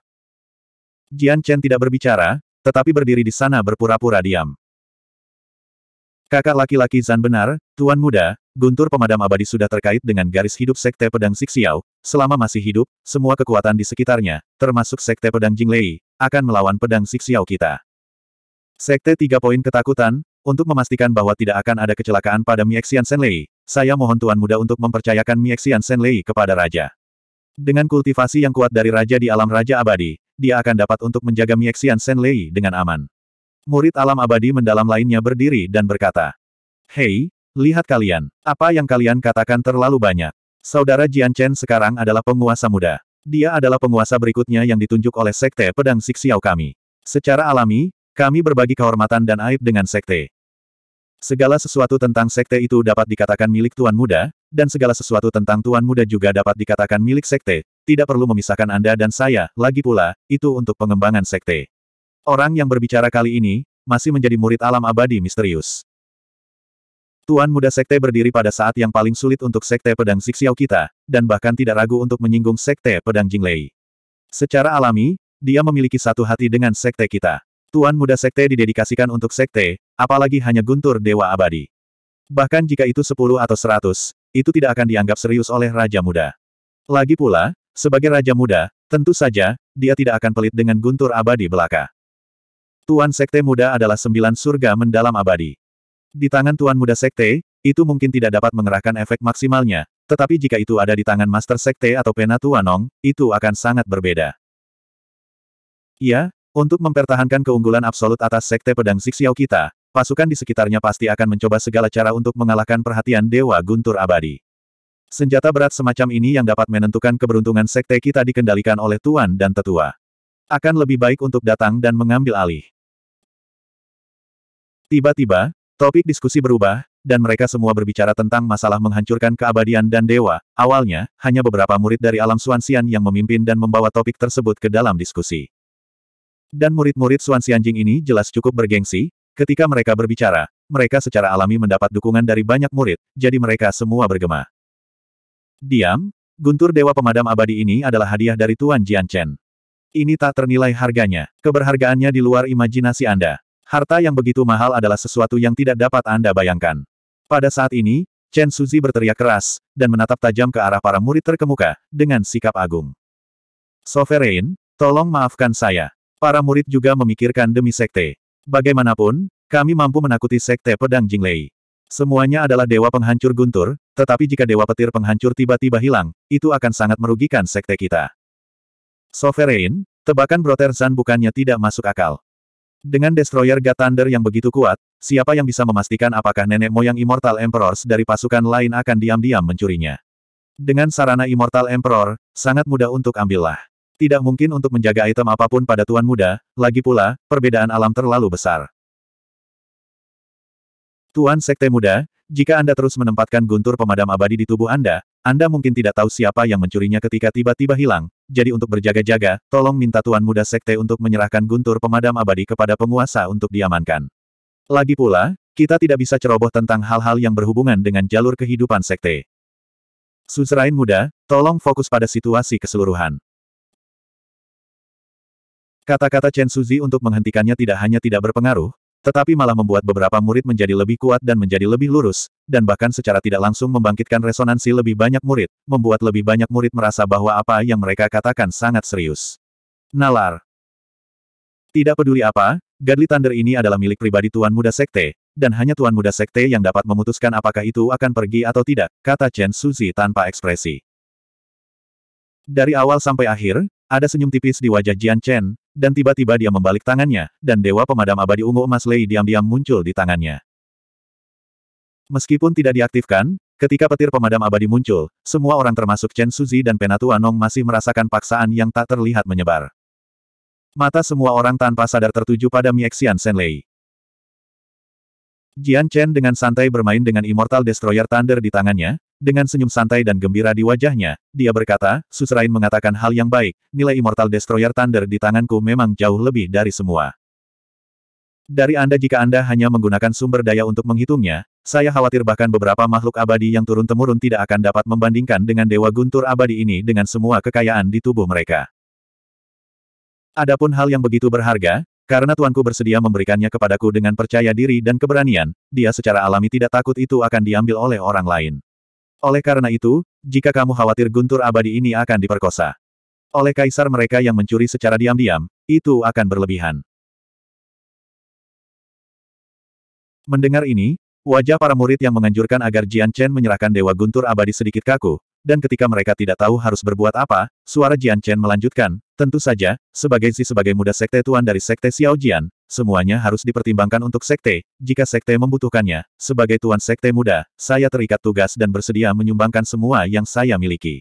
Jian Chen tidak berbicara, tetapi berdiri di sana berpura-pura diam. Kakak laki-laki Zan benar, Tuan Muda, Guntur Pemadam Abadi sudah terkait dengan garis hidup Sekte Pedang Siksiao, selama masih hidup, semua kekuatan di sekitarnya, termasuk Sekte Pedang Jinglei, akan melawan Pedang Siksiao kita. Sekte tiga poin ketakutan, untuk memastikan bahwa tidak akan ada kecelakaan pada Miexian Senlei, saya mohon Tuan Muda untuk mempercayakan Miexian Senlei kepada Raja. Dengan kultivasi yang kuat dari Raja di alam Raja Abadi, dia akan dapat untuk menjaga Miexian Senlei dengan aman. Murid alam abadi mendalam lainnya berdiri dan berkata, Hei, lihat kalian, apa yang kalian katakan terlalu banyak. Saudara Jian Chen sekarang adalah penguasa muda. Dia adalah penguasa berikutnya yang ditunjuk oleh Sekte Pedang Sixiao kami. Secara alami, kami berbagi kehormatan dan aib dengan Sekte. Segala sesuatu tentang sekte itu dapat dikatakan milik Tuan Muda, dan segala sesuatu tentang Tuan Muda juga dapat dikatakan milik sekte, tidak perlu memisahkan Anda dan saya, lagi pula, itu untuk pengembangan sekte. Orang yang berbicara kali ini, masih menjadi murid alam abadi misterius. Tuan Muda Sekte berdiri pada saat yang paling sulit untuk Sekte Pedang Zixiao kita, dan bahkan tidak ragu untuk menyinggung Sekte Pedang Jinglei. Secara alami, dia memiliki satu hati dengan Sekte kita. Tuan Muda Sekte didedikasikan untuk Sekte, Apalagi hanya guntur dewa abadi. Bahkan jika itu sepuluh atau seratus, itu tidak akan dianggap serius oleh Raja Muda. Lagi pula, sebagai Raja Muda, tentu saja, dia tidak akan pelit dengan guntur abadi belaka. Tuan Sekte Muda adalah sembilan surga mendalam abadi. Di tangan Tuan Muda Sekte, itu mungkin tidak dapat mengerahkan efek maksimalnya, tetapi jika itu ada di tangan Master Sekte atau Pena Nong, itu akan sangat berbeda. Ya, untuk mempertahankan keunggulan absolut atas Sekte Pedang Sixiao kita, pasukan di sekitarnya pasti akan mencoba segala cara untuk mengalahkan perhatian Dewa Guntur Abadi. Senjata berat semacam ini yang dapat menentukan keberuntungan sekte kita dikendalikan oleh Tuan dan Tetua. Akan lebih baik untuk datang dan mengambil alih. Tiba-tiba, topik diskusi berubah, dan mereka semua berbicara tentang masalah menghancurkan keabadian dan dewa. Awalnya, hanya beberapa murid dari alam Suansian yang memimpin dan membawa topik tersebut ke dalam diskusi. Dan murid-murid Suansianjing ini jelas cukup bergengsi, Ketika mereka berbicara, mereka secara alami mendapat dukungan dari banyak murid, jadi mereka semua bergema. Diam, guntur Dewa Pemadam Abadi ini adalah hadiah dari Tuan Jian Chen. Ini tak ternilai harganya, keberhargaannya di luar imajinasi Anda. Harta yang begitu mahal adalah sesuatu yang tidak dapat Anda bayangkan. Pada saat ini, Chen Suzi berteriak keras, dan menatap tajam ke arah para murid terkemuka, dengan sikap agung. Sovereign, tolong maafkan saya. Para murid juga memikirkan demi sekte. Bagaimanapun, kami mampu menakuti sekte pedang Jinglei. Semuanya adalah dewa penghancur guntur, tetapi jika dewa petir penghancur tiba-tiba hilang, itu akan sangat merugikan sekte kita. Sovereign, tebakan Brother Zan bukannya tidak masuk akal. Dengan Destroyer God Thunder yang begitu kuat, siapa yang bisa memastikan apakah nenek moyang Immortal Emperors dari pasukan lain akan diam-diam mencurinya. Dengan sarana Immortal Emperor, sangat mudah untuk ambillah. Tidak mungkin untuk menjaga item apapun pada Tuan Muda, lagi pula, perbedaan alam terlalu besar. Tuan Sekte Muda, jika Anda terus menempatkan guntur pemadam abadi di tubuh Anda, Anda mungkin tidak tahu siapa yang mencurinya ketika tiba-tiba hilang, jadi untuk berjaga-jaga, tolong minta Tuan Muda Sekte untuk menyerahkan guntur pemadam abadi kepada penguasa untuk diamankan. Lagi pula, kita tidak bisa ceroboh tentang hal-hal yang berhubungan dengan jalur kehidupan sekte. Suzerain muda, tolong fokus pada situasi keseluruhan. Kata-kata Chen Suzi untuk menghentikannya tidak hanya tidak berpengaruh, tetapi malah membuat beberapa murid menjadi lebih kuat dan menjadi lebih lurus, dan bahkan secara tidak langsung membangkitkan resonansi lebih banyak murid, membuat lebih banyak murid merasa bahwa apa yang mereka katakan sangat serius. Nalar. Tidak peduli apa, Godly Thunder ini adalah milik pribadi Tuan Muda Sekte, dan hanya Tuan Muda Sekte yang dapat memutuskan apakah itu akan pergi atau tidak, kata Chen Suzi tanpa ekspresi. Dari awal sampai akhir, ada senyum tipis di wajah Jian Chen, dan tiba-tiba dia membalik tangannya, dan Dewa Pemadam Abadi Ungu Emas Lei diam-diam muncul di tangannya. Meskipun tidak diaktifkan, ketika petir pemadam abadi muncul, semua orang termasuk Chen Suzi dan Penatua Nong masih merasakan paksaan yang tak terlihat menyebar. Mata semua orang tanpa sadar tertuju pada Miexian Senlei. Jian Chen dengan santai bermain dengan Immortal Destroyer Thunder di tangannya, dengan senyum santai dan gembira di wajahnya, dia berkata, Susrain mengatakan hal yang baik, nilai Immortal Destroyer Thunder di tanganku memang jauh lebih dari semua. Dari Anda jika Anda hanya menggunakan sumber daya untuk menghitungnya, saya khawatir bahkan beberapa makhluk abadi yang turun-temurun tidak akan dapat membandingkan dengan Dewa Guntur abadi ini dengan semua kekayaan di tubuh mereka. Adapun hal yang begitu berharga, karena tuanku bersedia memberikannya kepadaku dengan percaya diri dan keberanian, dia secara alami tidak takut itu akan diambil oleh orang lain. Oleh karena itu, jika kamu khawatir guntur abadi ini akan diperkosa oleh kaisar mereka yang mencuri secara diam-diam, itu akan berlebihan. Mendengar ini, wajah para murid yang menganjurkan agar Jian Chen menyerahkan Dewa Guntur Abadi sedikit kaku, dan ketika mereka tidak tahu harus berbuat apa, suara Jian Chen melanjutkan, tentu saja, sebagai si sebagai muda sekte tuan dari sekte Xiao Jian, semuanya harus dipertimbangkan untuk sekte, jika sekte membutuhkannya. Sebagai tuan sekte muda, saya terikat tugas dan bersedia menyumbangkan semua yang saya miliki.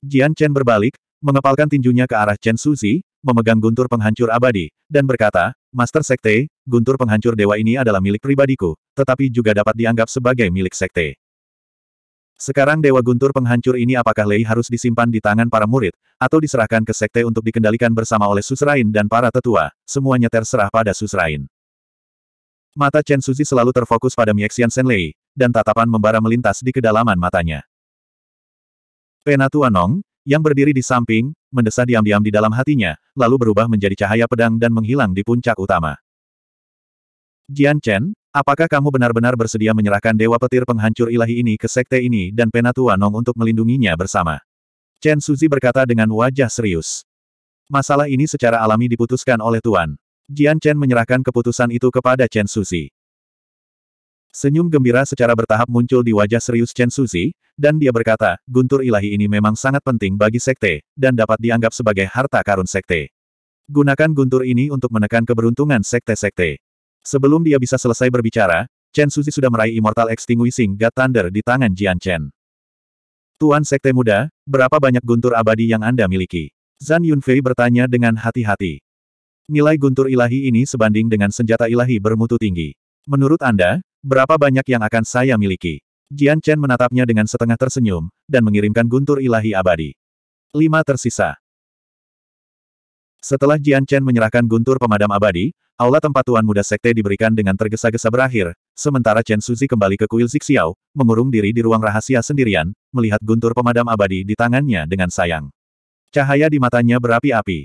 Jian Chen berbalik, mengepalkan tinjunya ke arah Chen Suzi, memegang guntur penghancur abadi, dan berkata, Master Sekte, guntur penghancur dewa ini adalah milik pribadiku, tetapi juga dapat dianggap sebagai milik Sekte. Sekarang Dewa Guntur penghancur ini apakah Lei harus disimpan di tangan para murid, atau diserahkan ke sekte untuk dikendalikan bersama oleh Susrain dan para tetua, semuanya terserah pada Susrain. Mata Chen Suzi selalu terfokus pada Miexian Sen Lei, dan tatapan membara melintas di kedalaman matanya. Penatua Nong, yang berdiri di samping, mendesah diam-diam di dalam hatinya, lalu berubah menjadi cahaya pedang dan menghilang di puncak utama. Jian Chen, Apakah kamu benar-benar bersedia menyerahkan Dewa Petir Penghancur Ilahi ini ke sekte ini dan Penatua Nong untuk melindunginya bersama? Chen Suzi berkata dengan wajah serius. Masalah ini secara alami diputuskan oleh Tuan. Jian Chen menyerahkan keputusan itu kepada Chen Suzi. Senyum gembira secara bertahap muncul di wajah serius Chen Suzi, dan dia berkata, guntur ilahi ini memang sangat penting bagi sekte, dan dapat dianggap sebagai harta karun sekte. Gunakan guntur ini untuk menekan keberuntungan sekte-sekte. Sebelum dia bisa selesai berbicara, Chen Suzi sudah meraih Immortal Extinguishing God Thunder di tangan Jian Chen. Tuan Sekte Muda, berapa banyak guntur abadi yang Anda miliki? Zan Yunfei bertanya dengan hati-hati. Nilai guntur ilahi ini sebanding dengan senjata ilahi bermutu tinggi. Menurut Anda, berapa banyak yang akan saya miliki? Jian Chen menatapnya dengan setengah tersenyum, dan mengirimkan guntur ilahi abadi. Lima tersisa. Setelah Jian Chen menyerahkan guntur pemadam abadi, Aula tempat Tuan Muda Sekte diberikan dengan tergesa-gesa berakhir, sementara Chen Suzi kembali ke kuil Zixiao, mengurung diri di ruang rahasia sendirian, melihat guntur pemadam abadi di tangannya dengan sayang. Cahaya di matanya berapi-api.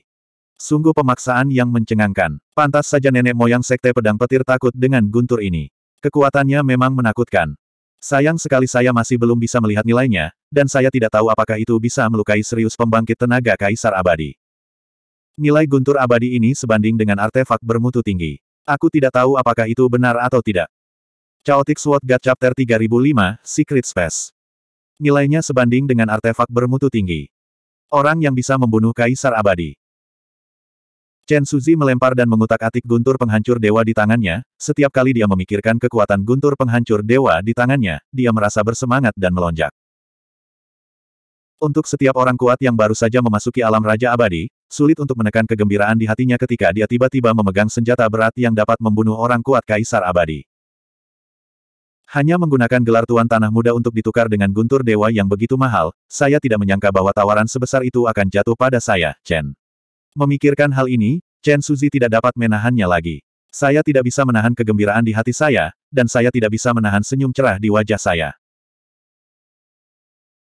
Sungguh pemaksaan yang mencengangkan. Pantas saja nenek moyang Sekte Pedang Petir takut dengan guntur ini. Kekuatannya memang menakutkan. Sayang sekali saya masih belum bisa melihat nilainya, dan saya tidak tahu apakah itu bisa melukai serius pembangkit tenaga Kaisar Abadi. Nilai guntur abadi ini sebanding dengan artefak bermutu tinggi. Aku tidak tahu apakah itu benar atau tidak. Chaotic Sword God Chapter 3005, Secret Space. Nilainya sebanding dengan artefak bermutu tinggi. Orang yang bisa membunuh Kaisar Abadi. Chen Suzi melempar dan mengutak-atik guntur penghancur dewa di tangannya, setiap kali dia memikirkan kekuatan guntur penghancur dewa di tangannya, dia merasa bersemangat dan melonjak. Untuk setiap orang kuat yang baru saja memasuki alam Raja Abadi, Sulit untuk menekan kegembiraan di hatinya ketika dia tiba-tiba memegang senjata berat yang dapat membunuh orang kuat Kaisar Abadi. Hanya menggunakan gelar Tuan Tanah Muda untuk ditukar dengan guntur dewa yang begitu mahal, saya tidak menyangka bahwa tawaran sebesar itu akan jatuh pada saya, Chen. Memikirkan hal ini, Chen Suzi tidak dapat menahannya lagi. Saya tidak bisa menahan kegembiraan di hati saya, dan saya tidak bisa menahan senyum cerah di wajah saya.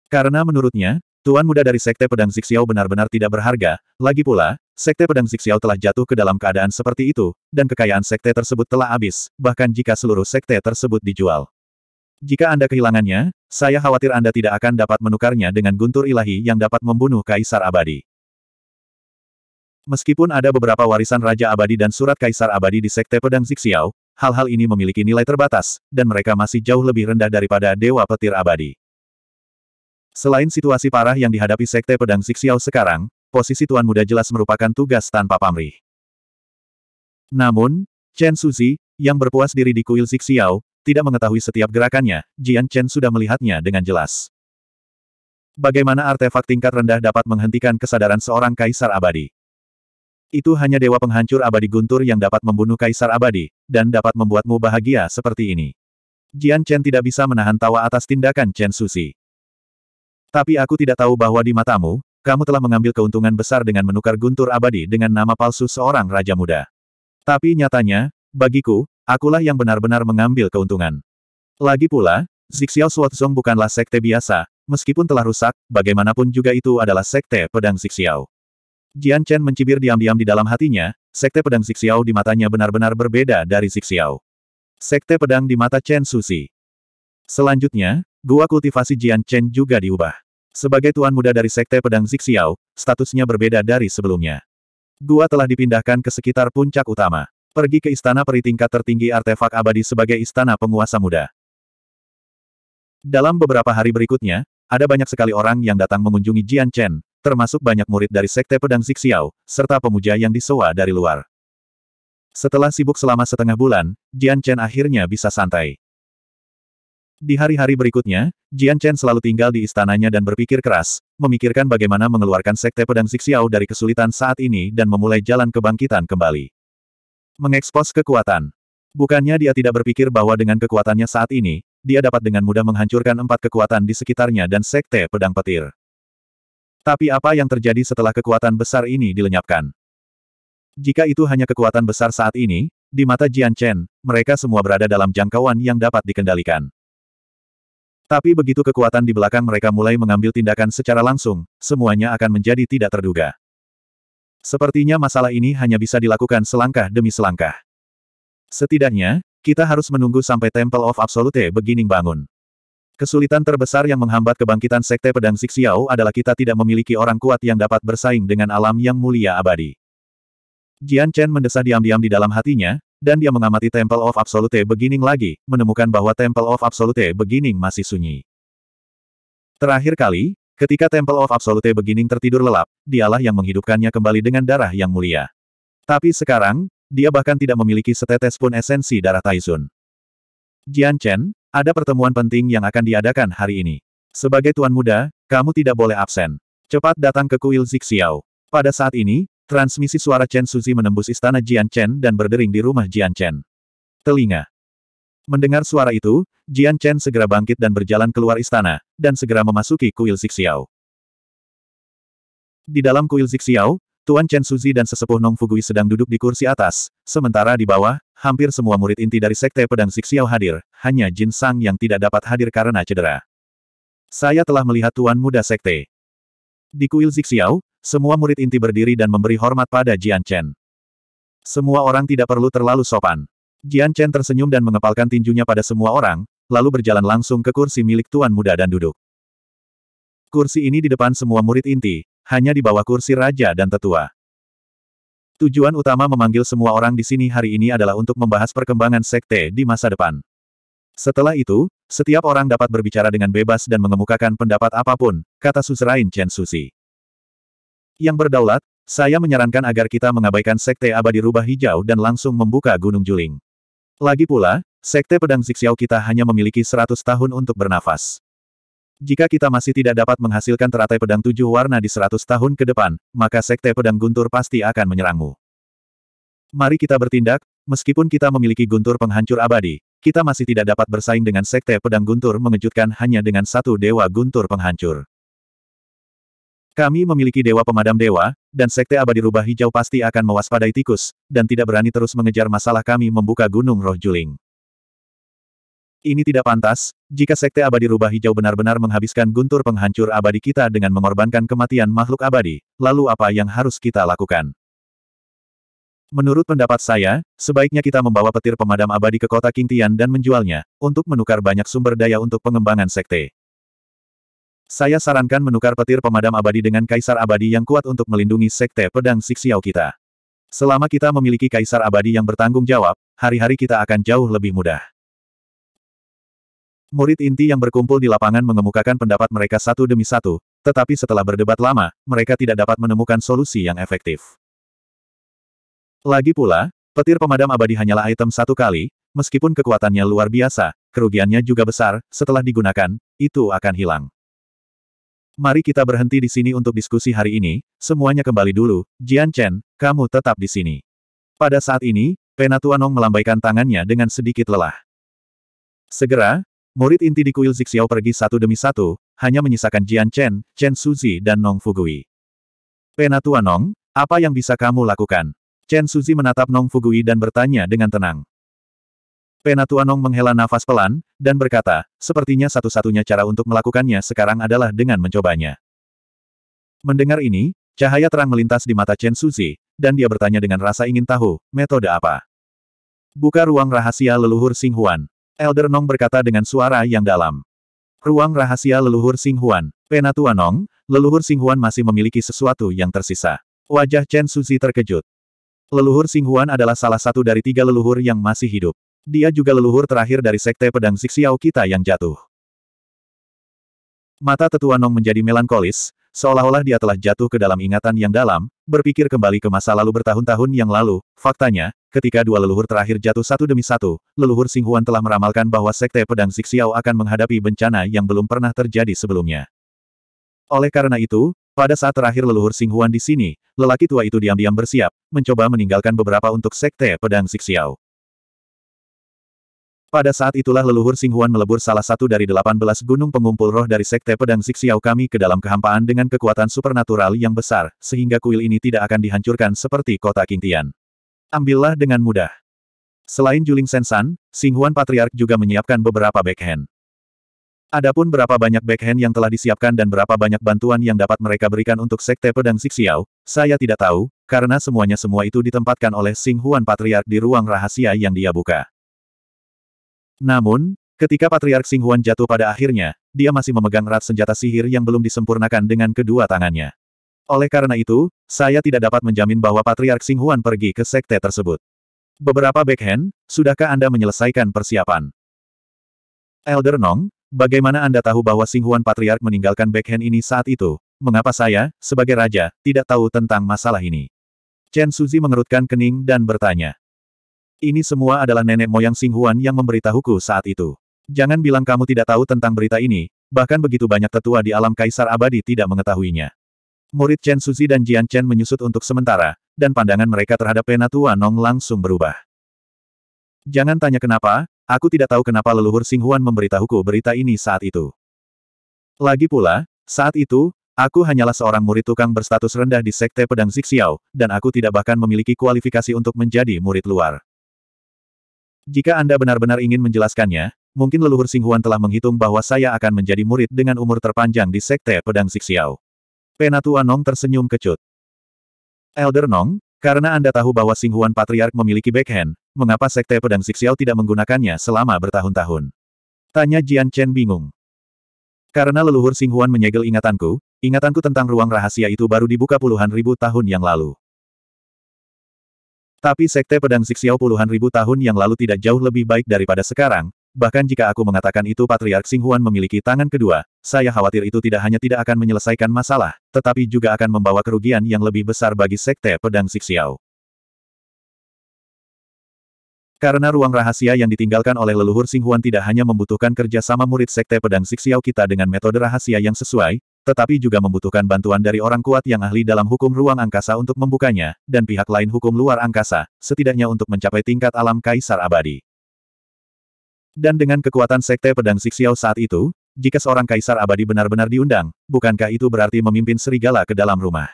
Karena menurutnya, Tuan muda dari Sekte Pedang Zixiao benar-benar tidak berharga, lagi pula, Sekte Pedang Zixiao telah jatuh ke dalam keadaan seperti itu, dan kekayaan Sekte tersebut telah habis, bahkan jika seluruh Sekte tersebut dijual. Jika Anda kehilangannya, saya khawatir Anda tidak akan dapat menukarnya dengan guntur ilahi yang dapat membunuh Kaisar Abadi. Meskipun ada beberapa warisan Raja Abadi dan surat Kaisar Abadi di Sekte Pedang Zixiao, hal-hal ini memiliki nilai terbatas, dan mereka masih jauh lebih rendah daripada Dewa Petir Abadi. Selain situasi parah yang dihadapi Sekte Pedang Siksiao sekarang, posisi Tuan Muda jelas merupakan tugas tanpa pamrih. Namun, Chen Suzi, yang berpuas diri di kuil Siksiao tidak mengetahui setiap gerakannya, Jian Chen sudah melihatnya dengan jelas. Bagaimana artefak tingkat rendah dapat menghentikan kesadaran seorang kaisar abadi? Itu hanya dewa penghancur abadi guntur yang dapat membunuh kaisar abadi, dan dapat membuatmu bahagia seperti ini. Jian Chen tidak bisa menahan tawa atas tindakan Chen Suzi. Tapi aku tidak tahu bahwa di matamu, kamu telah mengambil keuntungan besar dengan menukar guntur abadi dengan nama palsu seorang raja muda. Tapi nyatanya, bagiku, akulah yang benar-benar mengambil keuntungan. Lagi pula, Zixiao Suozong bukanlah sekte biasa, meskipun telah rusak, bagaimanapun juga itu adalah sekte pedang Zixiao. Jian Chen mencibir diam-diam di dalam hatinya, sekte pedang Zixiao di matanya benar-benar berbeda dari Zixiao. Sekte pedang di mata Chen Susi. Selanjutnya, gua kultivasi Jian Chen juga diubah. Sebagai tuan muda dari Sekte Pedang Zixiao, statusnya berbeda dari sebelumnya. Gua telah dipindahkan ke sekitar puncak utama. Pergi ke istana peri tingkat tertinggi artefak abadi sebagai istana penguasa muda. Dalam beberapa hari berikutnya, ada banyak sekali orang yang datang mengunjungi Jian Chen, termasuk banyak murid dari Sekte Pedang Zixiao, serta pemuja yang disewa dari luar. Setelah sibuk selama setengah bulan, Jian Chen akhirnya bisa santai. Di hari-hari berikutnya, Jian Chen selalu tinggal di istananya dan berpikir keras, memikirkan bagaimana mengeluarkan sekte pedang Xiao dari kesulitan saat ini dan memulai jalan kebangkitan kembali. Mengekspos kekuatan. Bukannya dia tidak berpikir bahwa dengan kekuatannya saat ini, dia dapat dengan mudah menghancurkan empat kekuatan di sekitarnya dan sekte pedang petir. Tapi apa yang terjadi setelah kekuatan besar ini dilenyapkan? Jika itu hanya kekuatan besar saat ini, di mata Jian Chen, mereka semua berada dalam jangkauan yang dapat dikendalikan. Tapi begitu kekuatan di belakang mereka mulai mengambil tindakan secara langsung, semuanya akan menjadi tidak terduga. Sepertinya masalah ini hanya bisa dilakukan selangkah demi selangkah. Setidaknya, kita harus menunggu sampai Temple of Absolute beginning bangun. Kesulitan terbesar yang menghambat kebangkitan Sekte Pedang Siksiao adalah kita tidak memiliki orang kuat yang dapat bersaing dengan alam yang mulia abadi. Jian Chen mendesah diam-diam di dalam hatinya, dan dia mengamati Temple of Absolute Beginning lagi, menemukan bahwa Temple of Absolute Beginning masih sunyi. Terakhir kali, ketika Temple of Absolute Beginning tertidur lelap, dialah yang menghidupkannya kembali dengan darah yang mulia. Tapi sekarang, dia bahkan tidak memiliki setetes pun esensi darah Taizun. Jian Chen, ada pertemuan penting yang akan diadakan hari ini. Sebagai tuan muda, kamu tidak boleh absen. Cepat datang ke kuil Zixiao. Pada saat ini, Transmisi suara Chen Suzi menembus istana Jian Chen dan berdering di rumah Jian Chen. Telinga. Mendengar suara itu, Jian Chen segera bangkit dan berjalan keluar istana, dan segera memasuki kuil Zixiao. Di dalam kuil Zixiao, Tuan Chen Suzi dan sesepuh Nong Fugui sedang duduk di kursi atas, sementara di bawah, hampir semua murid inti dari Sekte Pedang Zixiao hadir, hanya Jin Sang yang tidak dapat hadir karena cedera. Saya telah melihat Tuan Muda Sekte. Di kuil Zixiao, semua murid inti berdiri dan memberi hormat pada Jian Chen. Semua orang tidak perlu terlalu sopan. Jian Chen tersenyum dan mengepalkan tinjunya pada semua orang, lalu berjalan langsung ke kursi milik tuan muda dan duduk. Kursi ini di depan semua murid inti, hanya di bawah kursi raja dan tetua. Tujuan utama memanggil semua orang di sini hari ini adalah untuk membahas perkembangan sekte di masa depan. Setelah itu, setiap orang dapat berbicara dengan bebas dan mengemukakan pendapat apapun, kata Suzerain Chen Susi yang berdaulat, saya menyarankan agar kita mengabaikan Sekte Abadi Rubah Hijau dan langsung membuka Gunung Juling. Lagi pula, Sekte Pedang Zixiao kita hanya memiliki 100 tahun untuk bernafas. Jika kita masih tidak dapat menghasilkan teratai pedang tujuh warna di 100 tahun ke depan, maka Sekte Pedang Guntur pasti akan menyerangmu. Mari kita bertindak, meskipun kita memiliki Guntur Penghancur Abadi, kita masih tidak dapat bersaing dengan Sekte Pedang Guntur mengejutkan hanya dengan satu Dewa Guntur Penghancur. Kami memiliki dewa pemadam dewa, dan sekte abadi rubah hijau pasti akan mewaspadai tikus, dan tidak berani terus mengejar masalah kami membuka gunung roh juling. Ini tidak pantas, jika sekte abadi rubah hijau benar-benar menghabiskan guntur penghancur abadi kita dengan mengorbankan kematian makhluk abadi, lalu apa yang harus kita lakukan? Menurut pendapat saya, sebaiknya kita membawa petir pemadam abadi ke kota Kingtian dan menjualnya, untuk menukar banyak sumber daya untuk pengembangan sekte. Saya sarankan menukar petir pemadam abadi dengan kaisar abadi yang kuat untuk melindungi sekte pedang Sixiao kita. Selama kita memiliki kaisar abadi yang bertanggung jawab, hari-hari kita akan jauh lebih mudah. Murid inti yang berkumpul di lapangan mengemukakan pendapat mereka satu demi satu, tetapi setelah berdebat lama, mereka tidak dapat menemukan solusi yang efektif. Lagi pula, petir pemadam abadi hanyalah item satu kali, meskipun kekuatannya luar biasa, kerugiannya juga besar, setelah digunakan, itu akan hilang. Mari kita berhenti di sini untuk diskusi hari ini, semuanya kembali dulu, Jian Chen, kamu tetap di sini. Pada saat ini, Penatua Nong melambaikan tangannya dengan sedikit lelah. Segera, murid inti di kuil Zixiao pergi satu demi satu, hanya menyisakan Jian Chen, Chen Suzi dan Nong Fugui. Penatua Nong, apa yang bisa kamu lakukan? Chen Suzi menatap Nong Fugui dan bertanya dengan tenang. Penatuanong menghela nafas pelan, dan berkata, sepertinya satu-satunya cara untuk melakukannya sekarang adalah dengan mencobanya. Mendengar ini, cahaya terang melintas di mata Chen Suzi, dan dia bertanya dengan rasa ingin tahu, metode apa? Buka ruang rahasia leluhur Sing Huan. Elder Nong berkata dengan suara yang dalam. Ruang rahasia leluhur Singhuan. Penatua Nong, leluhur Sing Huan masih memiliki sesuatu yang tersisa. Wajah Chen Suzi terkejut. Leluhur Sing Huan adalah salah satu dari tiga leluhur yang masih hidup. Dia juga leluhur terakhir dari sekte pedang Xiao kita yang jatuh. Mata tetua Nong menjadi melankolis, seolah-olah dia telah jatuh ke dalam ingatan yang dalam, berpikir kembali ke masa lalu bertahun-tahun yang lalu. Faktanya, ketika dua leluhur terakhir jatuh satu demi satu, leluhur Singhuan telah meramalkan bahwa sekte pedang Xiao akan menghadapi bencana yang belum pernah terjadi sebelumnya. Oleh karena itu, pada saat terakhir leluhur Singhuan di sini, lelaki tua itu diam-diam bersiap, mencoba meninggalkan beberapa untuk sekte pedang Xiao. Pada saat itulah leluhur Singhuan melebur salah satu dari delapan belas gunung pengumpul roh dari Sekte Pedang Xiao kami ke dalam kehampaan dengan kekuatan supernatural yang besar, sehingga kuil ini tidak akan dihancurkan seperti kota Kintian. Ambillah dengan mudah. Selain Juling Sensan, Singhuan Patriark juga menyiapkan beberapa backhand. Adapun berapa banyak backhand yang telah disiapkan dan berapa banyak bantuan yang dapat mereka berikan untuk Sekte Pedang Xiao, saya tidak tahu, karena semuanya semua itu ditempatkan oleh Singhuan Patriark di ruang rahasia yang dia buka. Namun, ketika Patriark Singhuan jatuh pada akhirnya, dia masih memegang rat senjata sihir yang belum disempurnakan dengan kedua tangannya. Oleh karena itu, saya tidak dapat menjamin bahwa Patriark Singhuan pergi ke sekte tersebut. Beberapa backhand, sudahkah Anda menyelesaikan persiapan? Elder Nong, bagaimana Anda tahu bahwa Singhuan Patriark meninggalkan backhand ini saat itu? Mengapa saya, sebagai raja, tidak tahu tentang masalah ini? Chen Suzi mengerutkan kening dan bertanya. Ini semua adalah nenek moyang Sing Huan yang memberitahuku saat itu. Jangan bilang kamu tidak tahu tentang berita ini, bahkan begitu banyak tetua di alam kaisar abadi tidak mengetahuinya. Murid Chen Suzi dan Jian Chen menyusut untuk sementara, dan pandangan mereka terhadap Penatua Nong langsung berubah. Jangan tanya kenapa, aku tidak tahu kenapa leluhur Sing Huan memberitahuku berita ini saat itu. Lagi pula, saat itu, Aku hanyalah seorang murid tukang berstatus rendah di Sekte Pedang Zixiao, dan aku tidak bahkan memiliki kualifikasi untuk menjadi murid luar. Jika Anda benar-benar ingin menjelaskannya, mungkin leluhur Singhuan telah menghitung bahwa saya akan menjadi murid dengan umur terpanjang di Sekte Pedang Sixiao. Penatua Nong tersenyum kecut. Elder Nong, karena Anda tahu bahwa Singhuan Patriark memiliki backhand, mengapa Sekte Pedang Sixiao tidak menggunakannya selama bertahun-tahun? Tanya Jian Chen bingung. Karena leluhur Singhuan menyegel ingatanku, ingatanku tentang ruang rahasia itu baru dibuka puluhan ribu tahun yang lalu. Tapi sekte pedang Zixiao puluhan ribu tahun yang lalu tidak jauh lebih baik daripada sekarang, bahkan jika aku mengatakan itu Patriark Singhuan memiliki tangan kedua, saya khawatir itu tidak hanya tidak akan menyelesaikan masalah, tetapi juga akan membawa kerugian yang lebih besar bagi sekte pedang Zixiao. Karena ruang rahasia yang ditinggalkan oleh leluhur Singhuan tidak hanya membutuhkan kerjasama murid Sekte Pedang Zixiao kita dengan metode rahasia yang sesuai, tetapi juga membutuhkan bantuan dari orang kuat yang ahli dalam hukum ruang angkasa untuk membukanya, dan pihak lain hukum luar angkasa, setidaknya untuk mencapai tingkat alam kaisar abadi. Dan dengan kekuatan Sekte Pedang Sixiao saat itu, jika seorang kaisar abadi benar-benar diundang, bukankah itu berarti memimpin serigala ke dalam rumah?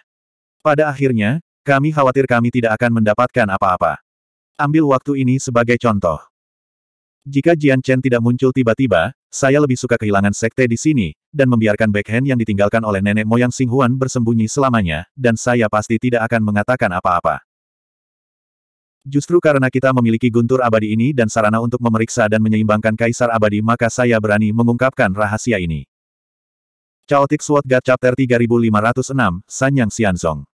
Pada akhirnya, kami khawatir kami tidak akan mendapatkan apa-apa. Ambil waktu ini sebagai contoh. Jika Jian Chen tidak muncul tiba-tiba, saya lebih suka kehilangan sekte di sini, dan membiarkan backhand yang ditinggalkan oleh nenek moyang Sing Huan bersembunyi selamanya, dan saya pasti tidak akan mengatakan apa-apa. Justru karena kita memiliki guntur abadi ini dan sarana untuk memeriksa dan menyeimbangkan kaisar abadi maka saya berani mengungkapkan rahasia ini. Chaotic Sword God Chapter 3506, Sanyang Xianzong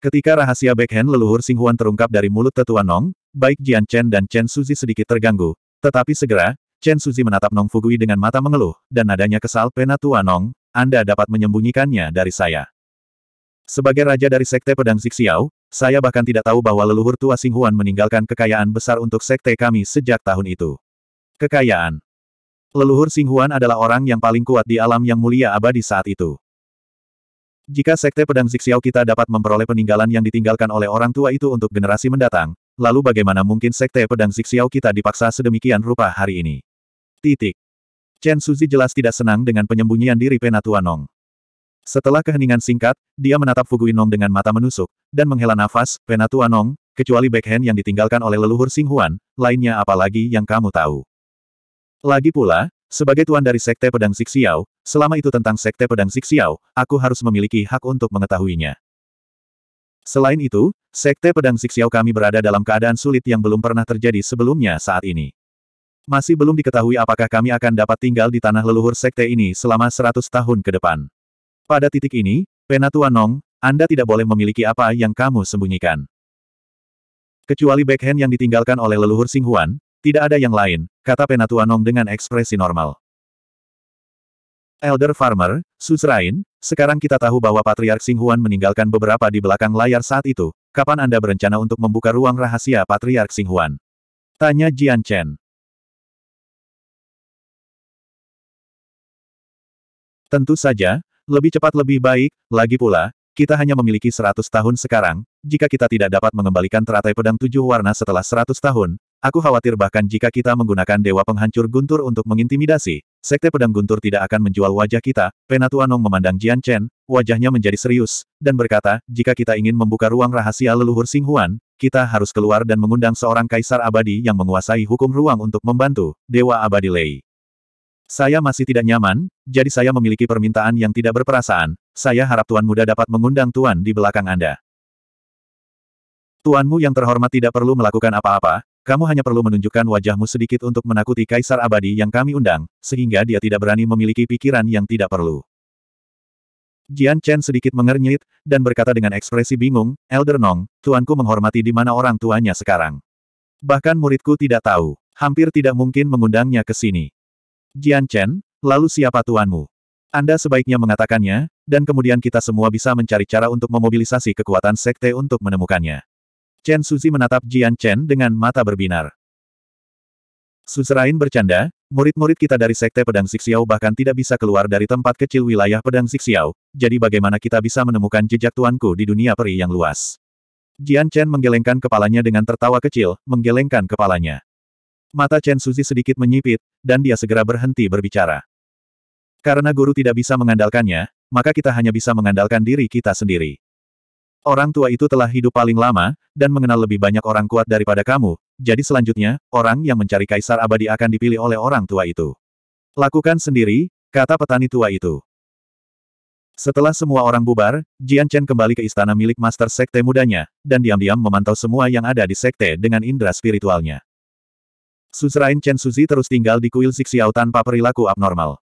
Ketika rahasia backhand leluhur Sing Huan terungkap dari mulut tetua Nong, baik Jian Chen dan Chen Suzi sedikit terganggu, tetapi segera, Chen Suzi menatap Nong Fugui dengan mata mengeluh, dan nadanya kesal Penatua Nong, Anda dapat menyembunyikannya dari saya. Sebagai raja dari Sekte Pedang Zixiao, saya bahkan tidak tahu bahwa leluhur tua Huan meninggalkan kekayaan besar untuk Sekte kami sejak tahun itu. Kekayaan Leluhur Sing Huan adalah orang yang paling kuat di alam yang mulia abadi saat itu. Jika Sekte Pedang Zixiao kita dapat memperoleh peninggalan yang ditinggalkan oleh orang tua itu untuk generasi mendatang, lalu bagaimana mungkin Sekte Pedang Zixiao kita dipaksa sedemikian rupa hari ini? Titik. Chen Suzi jelas tidak senang dengan penyembunyian diri Penatua Nong. Setelah keheningan singkat, dia menatap Fugui Nong dengan mata menusuk, dan menghela nafas, Penatua Nong, kecuali backhand yang ditinggalkan oleh leluhur Singhuan, lainnya apalagi yang kamu tahu. Lagi pula, sebagai tuan dari Sekte Pedang Siksiao, selama itu tentang Sekte Pedang Siksiao, aku harus memiliki hak untuk mengetahuinya. Selain itu, Sekte Pedang Siksiao kami berada dalam keadaan sulit yang belum pernah terjadi sebelumnya saat ini. Masih belum diketahui apakah kami akan dapat tinggal di tanah leluhur Sekte ini selama 100 tahun ke depan. Pada titik ini, Penatua Nong, Anda tidak boleh memiliki apa yang kamu sembunyikan. Kecuali backhand yang ditinggalkan oleh leluhur Singhuan, tidak ada yang lain, kata Penatua Nong dengan ekspresi normal. Elder Farmer, Susrain, sekarang kita tahu bahwa Patriark Singhuan meninggalkan beberapa di belakang layar saat itu. Kapan Anda berencana untuk membuka ruang rahasia Patriark Singhuan? Tanya Jian Chen. Tentu saja, lebih cepat lebih baik, lagi pula, kita hanya memiliki 100 tahun sekarang, jika kita tidak dapat mengembalikan teratai pedang tujuh warna setelah 100 tahun, Aku khawatir bahkan jika kita menggunakan Dewa Penghancur Guntur untuk mengintimidasi, Sekte Pedang Guntur tidak akan menjual wajah kita. Anong memandang Jian Chen, wajahnya menjadi serius, dan berkata, jika kita ingin membuka ruang rahasia leluhur Singhuan, kita harus keluar dan mengundang seorang kaisar abadi yang menguasai hukum ruang untuk membantu, Dewa Abadi Lei. Saya masih tidak nyaman, jadi saya memiliki permintaan yang tidak berperasaan, saya harap Tuan Muda dapat mengundang Tuan di belakang Anda. Tuanmu yang terhormat tidak perlu melakukan apa-apa, kamu hanya perlu menunjukkan wajahmu sedikit untuk menakuti kaisar abadi yang kami undang, sehingga dia tidak berani memiliki pikiran yang tidak perlu. Jian Chen sedikit mengernyit, dan berkata dengan ekspresi bingung, Elder Nong, tuanku menghormati di mana orang tuanya sekarang. Bahkan muridku tidak tahu, hampir tidak mungkin mengundangnya ke sini. Jian Chen, lalu siapa tuanmu? Anda sebaiknya mengatakannya, dan kemudian kita semua bisa mencari cara untuk memobilisasi kekuatan sekte untuk menemukannya. Chen Suzi menatap Jian Chen dengan mata berbinar. Suzerain bercanda, murid-murid kita dari Sekte Pedang Sixiao bahkan tidak bisa keluar dari tempat kecil wilayah Pedang Sixiao, jadi bagaimana kita bisa menemukan jejak tuanku di dunia peri yang luas? Jian Chen menggelengkan kepalanya dengan tertawa kecil, menggelengkan kepalanya. Mata Chen Suzi sedikit menyipit, dan dia segera berhenti berbicara. Karena guru tidak bisa mengandalkannya, maka kita hanya bisa mengandalkan diri kita sendiri. Orang tua itu telah hidup paling lama, dan mengenal lebih banyak orang kuat daripada kamu, jadi selanjutnya, orang yang mencari kaisar abadi akan dipilih oleh orang tua itu. Lakukan sendiri, kata petani tua itu. Setelah semua orang bubar, Jian Chen kembali ke istana milik master sekte mudanya, dan diam-diam memantau semua yang ada di sekte dengan indera spiritualnya. Suzerain Chen Suzi terus tinggal di kuil Zixiao tanpa perilaku abnormal.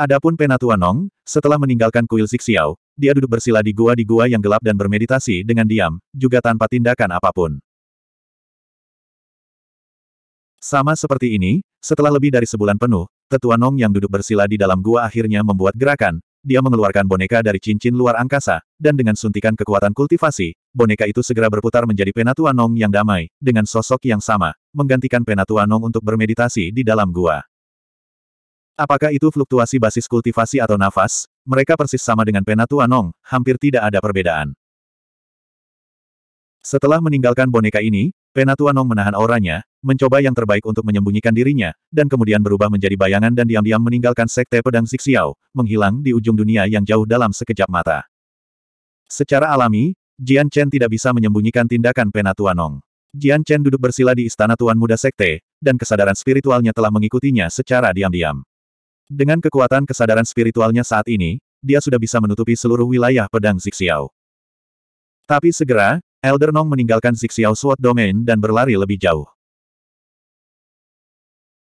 Adapun Penatua Nong, setelah meninggalkan kuil Zixiao, dia duduk bersila di gua di gua yang gelap dan bermeditasi dengan diam, juga tanpa tindakan apapun. Sama seperti ini, setelah lebih dari sebulan penuh, tetua Nong yang duduk bersila di dalam gua akhirnya membuat gerakan, dia mengeluarkan boneka dari cincin luar angkasa, dan dengan suntikan kekuatan kultivasi, boneka itu segera berputar menjadi penatua Nong yang damai, dengan sosok yang sama, menggantikan penatua Nong untuk bermeditasi di dalam gua. Apakah itu fluktuasi basis kultivasi atau nafas? Mereka persis sama dengan Penatua Nong, hampir tidak ada perbedaan. Setelah meninggalkan boneka ini, Penatua Nong menahan auranya, mencoba yang terbaik untuk menyembunyikan dirinya, dan kemudian berubah menjadi bayangan dan diam-diam meninggalkan sekte pedang Zixiao, menghilang di ujung dunia yang jauh dalam sekejap mata. Secara alami, Jian Chen tidak bisa menyembunyikan tindakan Penatua Nong. Jian Chen duduk bersila di istana tuan muda sekte, dan kesadaran spiritualnya telah mengikutinya secara diam-diam. Dengan kekuatan kesadaran spiritualnya saat ini, dia sudah bisa menutupi seluruh wilayah pedang Zixiao. Tapi segera, Elder Nong meninggalkan Zixiao Sword Domain dan berlari lebih jauh.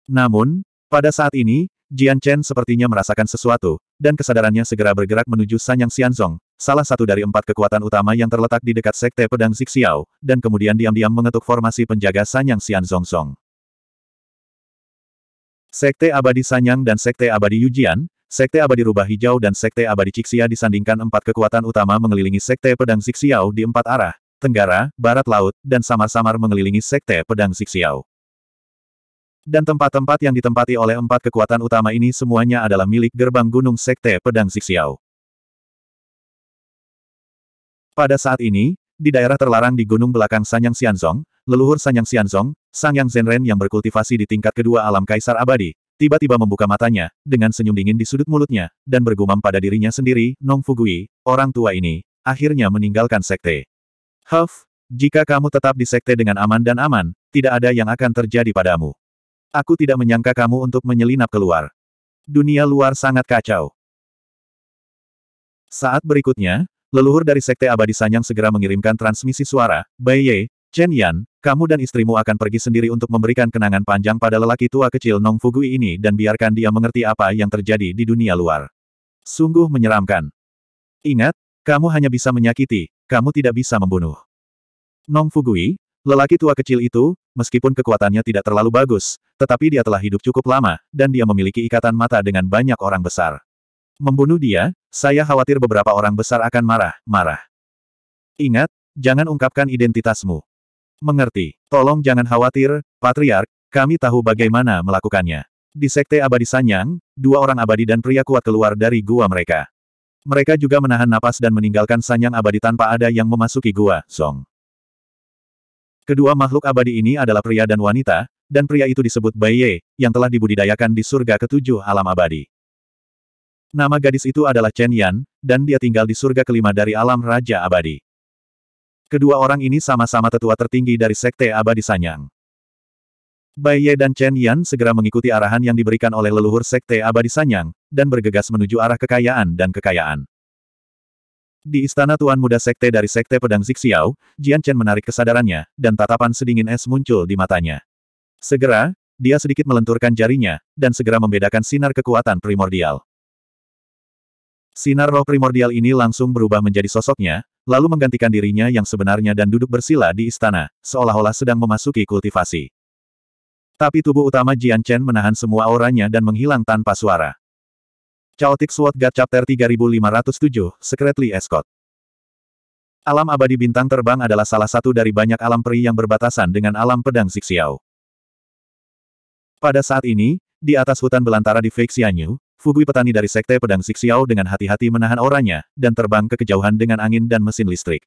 Namun, pada saat ini, Jian Chen sepertinya merasakan sesuatu, dan kesadarannya segera bergerak menuju Sanyang Xianzong, salah satu dari empat kekuatan utama yang terletak di dekat Sekte Pedang Zixiao, dan kemudian diam-diam mengetuk formasi penjaga Sanyang Xianzong Song. Sekte Abadi Sanyang dan Sekte Abadi Yujian, Sekte Abadi Rubah Hijau dan Sekte Abadi Cixia disandingkan empat kekuatan utama mengelilingi Sekte Pedang Sixiao di empat arah, Tenggara, Barat Laut, dan samar-samar mengelilingi Sekte Pedang Sixiao. Dan tempat-tempat yang ditempati oleh empat kekuatan utama ini semuanya adalah milik gerbang gunung Sekte Pedang Sixiao. Pada saat ini, di daerah terlarang di gunung belakang Sanyang Xianzong, leluhur Sanyang Xianzong, Sang Yang Zenren yang berkultivasi di tingkat kedua alam kaisar abadi, tiba-tiba membuka matanya, dengan senyum dingin di sudut mulutnya, dan bergumam pada dirinya sendiri, Nong Fugui, orang tua ini, akhirnya meninggalkan sekte. Huff, jika kamu tetap di sekte dengan aman dan aman, tidak ada yang akan terjadi padamu. Aku tidak menyangka kamu untuk menyelinap keluar. Dunia luar sangat kacau. Saat berikutnya, leluhur dari Sekte Abadi Sanyang segera mengirimkan transmisi suara, Bai Ye, Chen Yan, kamu dan istrimu akan pergi sendiri untuk memberikan kenangan panjang pada lelaki tua kecil Nong Fugui ini dan biarkan dia mengerti apa yang terjadi di dunia luar. Sungguh menyeramkan. Ingat, kamu hanya bisa menyakiti, kamu tidak bisa membunuh. Nong Fugui, lelaki tua kecil itu, meskipun kekuatannya tidak terlalu bagus, tetapi dia telah hidup cukup lama, dan dia memiliki ikatan mata dengan banyak orang besar. Membunuh dia, saya khawatir beberapa orang besar akan marah, marah. Ingat, jangan ungkapkan identitasmu. Mengerti, tolong jangan khawatir, Patriark, kami tahu bagaimana melakukannya. Di Sekte Abadi Sanyang, dua orang abadi dan pria kuat keluar dari gua mereka. Mereka juga menahan napas dan meninggalkan Sanyang Abadi tanpa ada yang memasuki gua, Song. Kedua makhluk abadi ini adalah pria dan wanita, dan pria itu disebut Baiye, yang telah dibudidayakan di surga ketujuh alam abadi. Nama gadis itu adalah Chen Yan, dan dia tinggal di surga kelima dari alam Raja Abadi. Kedua orang ini sama-sama tetua tertinggi dari Sekte Abadi Sanyang. Bai Ye dan Chen Yan segera mengikuti arahan yang diberikan oleh leluhur Sekte Abadi Sanyang, dan bergegas menuju arah kekayaan dan kekayaan. Di istana Tuan Muda Sekte dari Sekte Pedang Zixiao, Jian Chen menarik kesadarannya, dan tatapan sedingin es muncul di matanya. Segera, dia sedikit melenturkan jarinya, dan segera membedakan sinar kekuatan primordial. Sinar roh primordial ini langsung berubah menjadi sosoknya, lalu menggantikan dirinya yang sebenarnya dan duduk bersila di istana, seolah-olah sedang memasuki kultivasi. Tapi tubuh utama Jian Chen menahan semua auranya dan menghilang tanpa suara. Chaotic Sword God Chapter 3507, Secretly Escort Alam abadi bintang terbang adalah salah satu dari banyak alam peri yang berbatasan dengan alam pedang Zixiao. Pada saat ini, di atas hutan belantara di Feixianyu, Fugui petani dari Sekte Pedang Siksiao dengan hati-hati menahan orangnya dan terbang ke kejauhan dengan angin dan mesin listrik.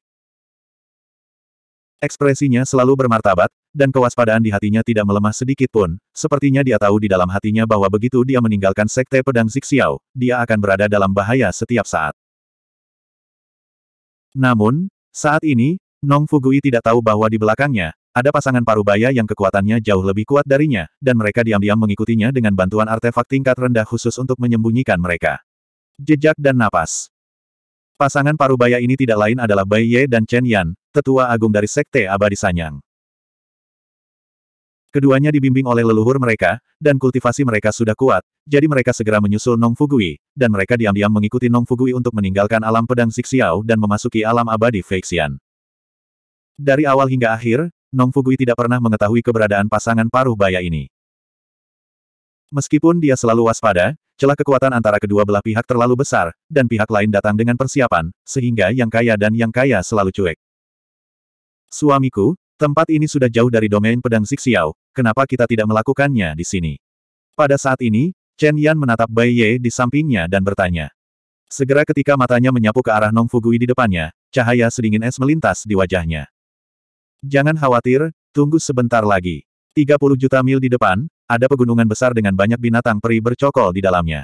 Ekspresinya selalu bermartabat, dan kewaspadaan di hatinya tidak melemah sedikit pun. Sepertinya dia tahu di dalam hatinya bahwa begitu dia meninggalkan Sekte Pedang Siksiao, dia akan berada dalam bahaya setiap saat. Namun, saat ini, Nong Fugui tidak tahu bahwa di belakangnya, ada pasangan parubaya yang kekuatannya jauh lebih kuat darinya, dan mereka diam-diam mengikutinya dengan bantuan artefak tingkat rendah khusus untuk menyembunyikan mereka. Jejak dan napas. Pasangan parubaya ini tidak lain adalah Bai Ye dan Chen Yan, tetua agung dari Sekte Abadi Sanyang. Keduanya dibimbing oleh leluhur mereka, dan kultivasi mereka sudah kuat, jadi mereka segera menyusul Nong Fugui, dan mereka diam-diam mengikuti Nong Fugui untuk meninggalkan alam pedang Zixiao dan memasuki alam abadi Feixian. Dari awal hingga akhir, Nong Fugui tidak pernah mengetahui keberadaan pasangan paruh baya ini. Meskipun dia selalu waspada, celah kekuatan antara kedua belah pihak terlalu besar, dan pihak lain datang dengan persiapan, sehingga yang kaya dan yang kaya selalu cuek. Suamiku, tempat ini sudah jauh dari domain pedang Siksiao, kenapa kita tidak melakukannya di sini? Pada saat ini, Chen Yan menatap Bai Ye di sampingnya dan bertanya. Segera ketika matanya menyapu ke arah Nong Fugui di depannya, cahaya sedingin es melintas di wajahnya. Jangan khawatir, tunggu sebentar lagi. 30 juta mil di depan, ada pegunungan besar dengan banyak binatang peri bercokol di dalamnya.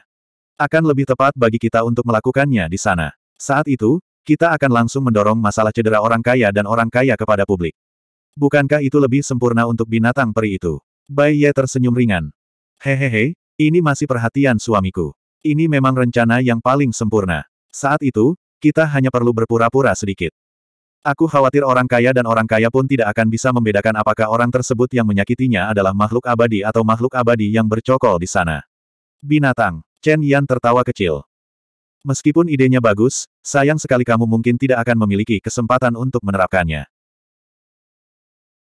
Akan lebih tepat bagi kita untuk melakukannya di sana. Saat itu, kita akan langsung mendorong masalah cedera orang kaya dan orang kaya kepada publik. Bukankah itu lebih sempurna untuk binatang peri itu? Bai Ye tersenyum ringan. Hehehe, ini masih perhatian suamiku. Ini memang rencana yang paling sempurna. Saat itu, kita hanya perlu berpura-pura sedikit. Aku khawatir orang kaya dan orang kaya pun tidak akan bisa membedakan apakah orang tersebut yang menyakitinya adalah makhluk abadi atau makhluk abadi yang bercokol di sana. Binatang. Chen Yan tertawa kecil. Meskipun idenya bagus, sayang sekali kamu mungkin tidak akan memiliki kesempatan untuk menerapkannya.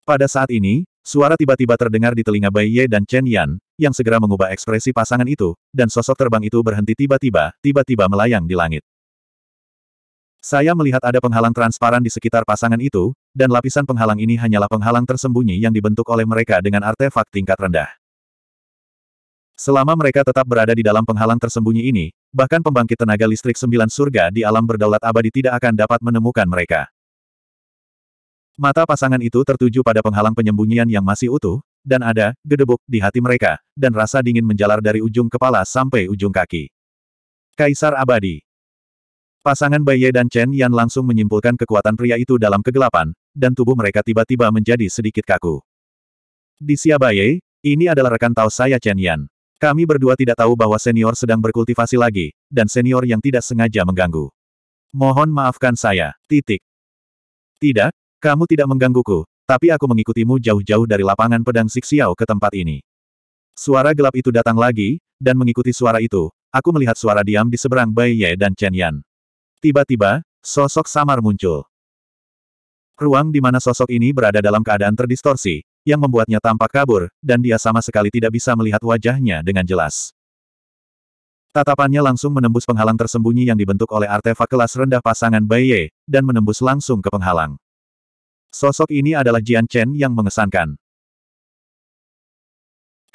Pada saat ini, suara tiba-tiba terdengar di telinga Bai Ye dan Chen Yan, yang segera mengubah ekspresi pasangan itu, dan sosok terbang itu berhenti tiba-tiba, tiba-tiba melayang di langit. Saya melihat ada penghalang transparan di sekitar pasangan itu, dan lapisan penghalang ini hanyalah penghalang tersembunyi yang dibentuk oleh mereka dengan artefak tingkat rendah. Selama mereka tetap berada di dalam penghalang tersembunyi ini, bahkan pembangkit tenaga listrik sembilan surga di alam berdaulat abadi tidak akan dapat menemukan mereka. Mata pasangan itu tertuju pada penghalang penyembunyian yang masih utuh, dan ada, gedebuk, di hati mereka, dan rasa dingin menjalar dari ujung kepala sampai ujung kaki. Kaisar Abadi Pasangan Bai Ye dan Chen Yan langsung menyimpulkan kekuatan pria itu dalam kegelapan, dan tubuh mereka tiba-tiba menjadi sedikit kaku. Di Xia Bai Ye, ini adalah rekan tahu saya Chen Yan. Kami berdua tidak tahu bahwa senior sedang berkultivasi lagi, dan senior yang tidak sengaja mengganggu. Mohon maafkan saya, titik. Tidak, kamu tidak menggangguku, tapi aku mengikutimu jauh-jauh dari lapangan pedang Sixiao ke tempat ini. Suara gelap itu datang lagi, dan mengikuti suara itu, aku melihat suara diam di seberang Bai Ye dan Chen Yan. Tiba-tiba, sosok samar muncul. Ruang di mana sosok ini berada dalam keadaan terdistorsi, yang membuatnya tampak kabur, dan dia sama sekali tidak bisa melihat wajahnya dengan jelas. Tatapannya langsung menembus penghalang tersembunyi yang dibentuk oleh artefak kelas rendah pasangan Baiye, dan menembus langsung ke penghalang. Sosok ini adalah Jian Chen yang mengesankan.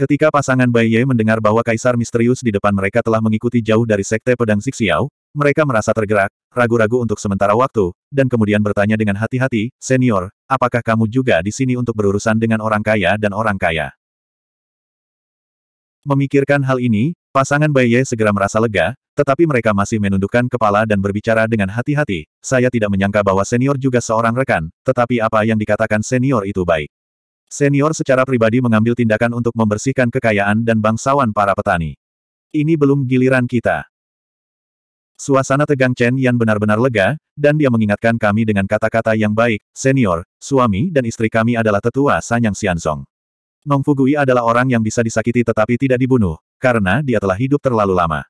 Ketika pasangan Baiye mendengar bahwa kaisar misterius di depan mereka telah mengikuti jauh dari sekte pedang Zixiao, mereka merasa tergerak, ragu-ragu untuk sementara waktu, dan kemudian bertanya dengan hati-hati, Senior, apakah kamu juga di sini untuk berurusan dengan orang kaya dan orang kaya? Memikirkan hal ini, pasangan Baye segera merasa lega, tetapi mereka masih menundukkan kepala dan berbicara dengan hati-hati. Saya tidak menyangka bahwa senior juga seorang rekan, tetapi apa yang dikatakan senior itu baik. Senior secara pribadi mengambil tindakan untuk membersihkan kekayaan dan bangsawan para petani. Ini belum giliran kita. Suasana tegang Chen Yan benar-benar lega, dan dia mengingatkan kami dengan kata-kata yang baik, senior, suami dan istri kami adalah tetua Sanyang Xianzong. Nong Fugui adalah orang yang bisa disakiti tetapi tidak dibunuh, karena dia telah hidup terlalu lama.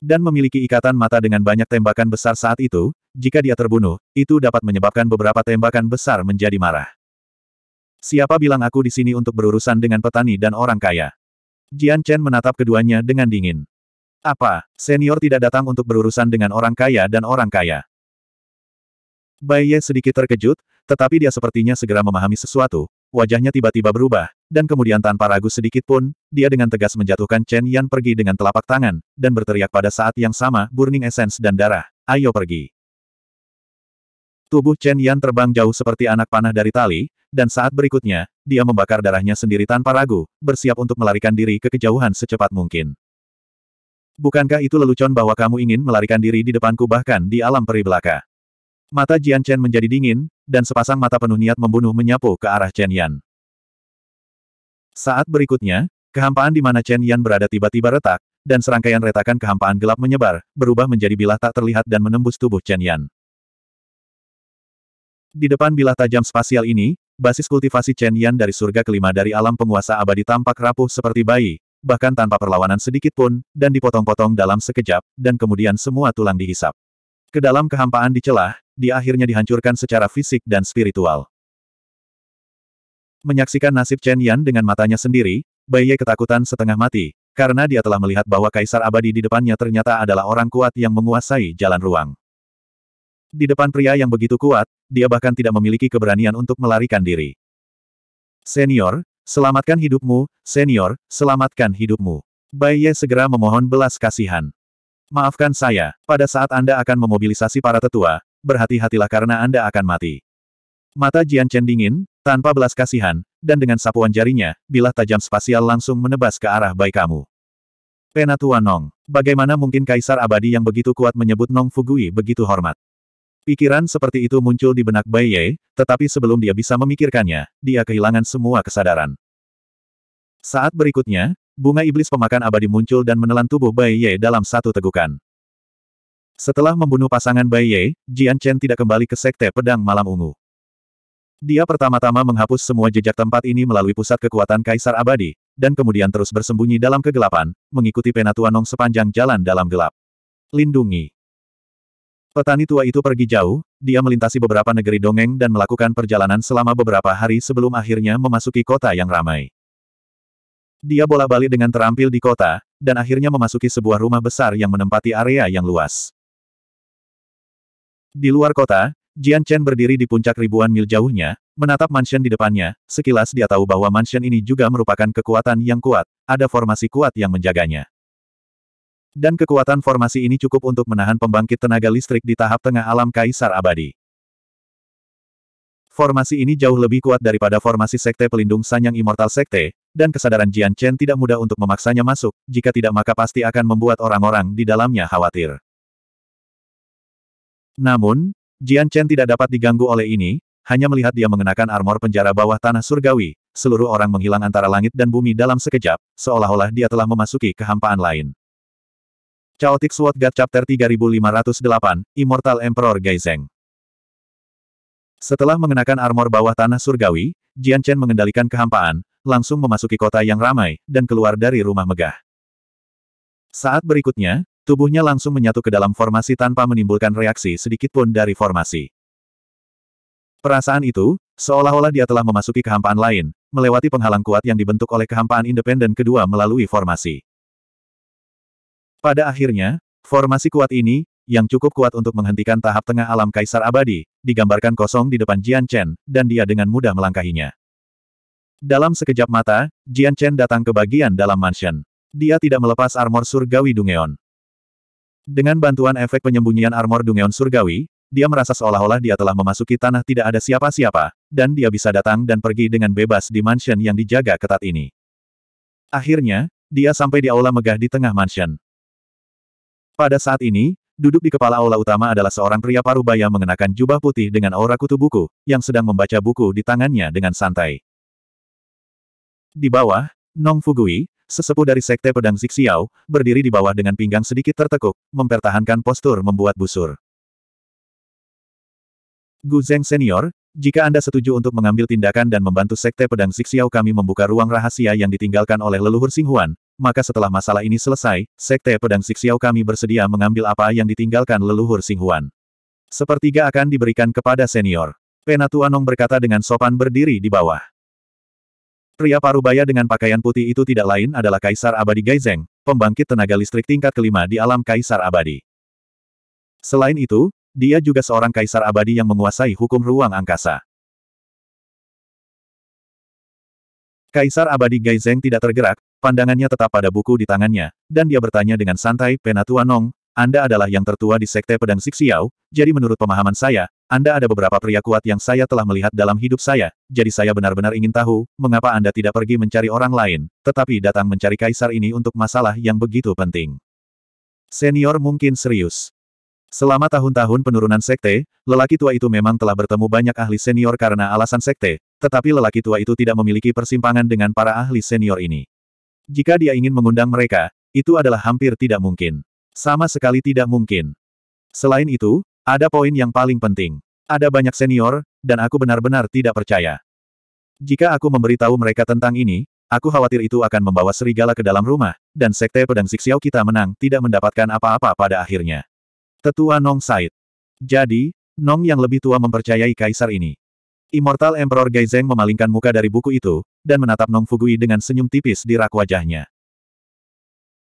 Dan memiliki ikatan mata dengan banyak tembakan besar saat itu, jika dia terbunuh, itu dapat menyebabkan beberapa tembakan besar menjadi marah. Siapa bilang aku di sini untuk berurusan dengan petani dan orang kaya? Jian Chen menatap keduanya dengan dingin. Apa, senior tidak datang untuk berurusan dengan orang kaya dan orang kaya? Bai Ye sedikit terkejut, tetapi dia sepertinya segera memahami sesuatu, wajahnya tiba-tiba berubah, dan kemudian tanpa ragu sedikit pun, dia dengan tegas menjatuhkan Chen Yan pergi dengan telapak tangan, dan berteriak pada saat yang sama, burning essence dan darah, ayo pergi. Tubuh Chen Yan terbang jauh seperti anak panah dari tali, dan saat berikutnya, dia membakar darahnya sendiri tanpa ragu, bersiap untuk melarikan diri ke kejauhan secepat mungkin. Bukankah itu lelucon bahwa kamu ingin melarikan diri di depanku bahkan di alam peri belaka? Mata Jian Chen menjadi dingin, dan sepasang mata penuh niat membunuh menyapu ke arah Chen Yan. Saat berikutnya, kehampaan di mana Chen Yan berada tiba-tiba retak, dan serangkaian retakan kehampaan gelap menyebar, berubah menjadi bilah tak terlihat dan menembus tubuh Chen Yan. Di depan bilah tajam spasial ini, basis kultivasi Chen Yan dari surga kelima dari alam penguasa abadi tampak rapuh seperti bayi, bahkan tanpa perlawanan sedikit pun, dan dipotong-potong dalam sekejap, dan kemudian semua tulang dihisap. Kedalam kehampaan di celah, dia akhirnya dihancurkan secara fisik dan spiritual. Menyaksikan nasib Chen Yan dengan matanya sendiri, Bai Ye ketakutan setengah mati, karena dia telah melihat bahwa Kaisar Abadi di depannya ternyata adalah orang kuat yang menguasai jalan ruang. Di depan pria yang begitu kuat, dia bahkan tidak memiliki keberanian untuk melarikan diri. Senior, Selamatkan hidupmu, senior, selamatkan hidupmu. Bai Ye segera memohon belas kasihan. Maafkan saya, pada saat Anda akan memobilisasi para tetua, berhati-hatilah karena Anda akan mati. Mata Jian Chen dingin, tanpa belas kasihan, dan dengan sapuan jarinya, bilah tajam spasial langsung menebas ke arah Bai kamu. Penatua Nong, bagaimana mungkin kaisar abadi yang begitu kuat menyebut Nong Fugui begitu hormat? Pikiran seperti itu muncul di benak Bai Ye, tetapi sebelum dia bisa memikirkannya, dia kehilangan semua kesadaran. Saat berikutnya, bunga iblis pemakan abadi muncul dan menelan tubuh Bai Ye dalam satu tegukan. Setelah membunuh pasangan Bai Ye, Jian Chen tidak kembali ke Sekte Pedang Malam Ungu. Dia pertama-tama menghapus semua jejak tempat ini melalui pusat kekuatan Kaisar Abadi, dan kemudian terus bersembunyi dalam kegelapan, mengikuti Penatuan Nong sepanjang jalan dalam gelap. Lindungi. Petani tua itu pergi jauh, dia melintasi beberapa negeri dongeng dan melakukan perjalanan selama beberapa hari sebelum akhirnya memasuki kota yang ramai. Dia bola-balik dengan terampil di kota, dan akhirnya memasuki sebuah rumah besar yang menempati area yang luas. Di luar kota, Jian Chen berdiri di puncak ribuan mil jauhnya, menatap mansion di depannya, sekilas dia tahu bahwa mansion ini juga merupakan kekuatan yang kuat, ada formasi kuat yang menjaganya. Dan kekuatan formasi ini cukup untuk menahan pembangkit tenaga listrik di tahap tengah alam Kaisar Abadi. Formasi ini jauh lebih kuat daripada formasi Sekte Pelindung Sanyang Immortal Sekte, dan kesadaran Jian Chen tidak mudah untuk memaksanya masuk, jika tidak maka pasti akan membuat orang-orang di dalamnya khawatir. Namun, Jian Chen tidak dapat diganggu oleh ini, hanya melihat dia mengenakan armor penjara bawah tanah surgawi, seluruh orang menghilang antara langit dan bumi dalam sekejap, seolah-olah dia telah memasuki kehampaan lain. Chaotic Sword God Chapter 3508, Immortal Emperor Gaizeng. Setelah mengenakan armor bawah tanah surgawi, Jian Chen mengendalikan kehampaan, langsung memasuki kota yang ramai, dan keluar dari rumah megah. Saat berikutnya, tubuhnya langsung menyatu ke dalam formasi tanpa menimbulkan reaksi sedikitpun dari formasi. Perasaan itu, seolah-olah dia telah memasuki kehampaan lain, melewati penghalang kuat yang dibentuk oleh kehampaan independen kedua melalui formasi. Pada akhirnya, formasi kuat ini, yang cukup kuat untuk menghentikan tahap tengah alam Kaisar Abadi, digambarkan kosong di depan Jian Chen, dan dia dengan mudah melangkahinya. Dalam sekejap mata, Jian Chen datang ke bagian dalam mansion. Dia tidak melepas armor surgawi Dungeon. Dengan bantuan efek penyembunyian armor Dungeon surgawi, dia merasa seolah-olah dia telah memasuki tanah tidak ada siapa-siapa, dan dia bisa datang dan pergi dengan bebas di mansion yang dijaga ketat ini. Akhirnya, dia sampai di aula megah di tengah mansion. Pada saat ini, duduk di kepala aula utama adalah seorang pria parubaya mengenakan jubah putih dengan aura kutu buku, yang sedang membaca buku di tangannya dengan santai. Di bawah, Nong Fugui, sesepuh dari Sekte Pedang Zixiao, berdiri di bawah dengan pinggang sedikit tertekuk, mempertahankan postur membuat busur. Gu Zeng Senior, jika Anda setuju untuk mengambil tindakan dan membantu Sekte Pedang Zixiao kami membuka ruang rahasia yang ditinggalkan oleh leluhur Singhuan, maka setelah masalah ini selesai, Sekte Pedang Zixiao kami bersedia mengambil apa yang ditinggalkan leluhur Singhuan. Sepertiga akan diberikan kepada senior. Penatua Nong berkata dengan sopan berdiri di bawah. Pria parubaya dengan pakaian putih itu tidak lain adalah Kaisar Abadi Gaizeng, pembangkit tenaga listrik tingkat kelima di alam Kaisar Abadi. Selain itu, dia juga seorang kaisar abadi yang menguasai hukum ruang angkasa. Kaisar abadi Gaizeng tidak tergerak, pandangannya tetap pada buku di tangannya, dan dia bertanya dengan santai, Penatua Nong, Anda adalah yang tertua di Sekte Pedang Sixiao, jadi menurut pemahaman saya, Anda ada beberapa pria kuat yang saya telah melihat dalam hidup saya, jadi saya benar-benar ingin tahu, mengapa Anda tidak pergi mencari orang lain, tetapi datang mencari kaisar ini untuk masalah yang begitu penting. Senior mungkin serius. Selama tahun-tahun penurunan sekte, lelaki tua itu memang telah bertemu banyak ahli senior karena alasan sekte, tetapi lelaki tua itu tidak memiliki persimpangan dengan para ahli senior ini. Jika dia ingin mengundang mereka, itu adalah hampir tidak mungkin. Sama sekali tidak mungkin. Selain itu, ada poin yang paling penting. Ada banyak senior, dan aku benar-benar tidak percaya. Jika aku memberitahu mereka tentang ini, aku khawatir itu akan membawa serigala ke dalam rumah, dan sekte pedang siksiao kita menang tidak mendapatkan apa-apa pada akhirnya. Tetua Nong Said. Jadi, Nong yang lebih tua mempercayai kaisar ini. Immortal Emperor Geizeng memalingkan muka dari buku itu, dan menatap Nong Fugui dengan senyum tipis di rak wajahnya.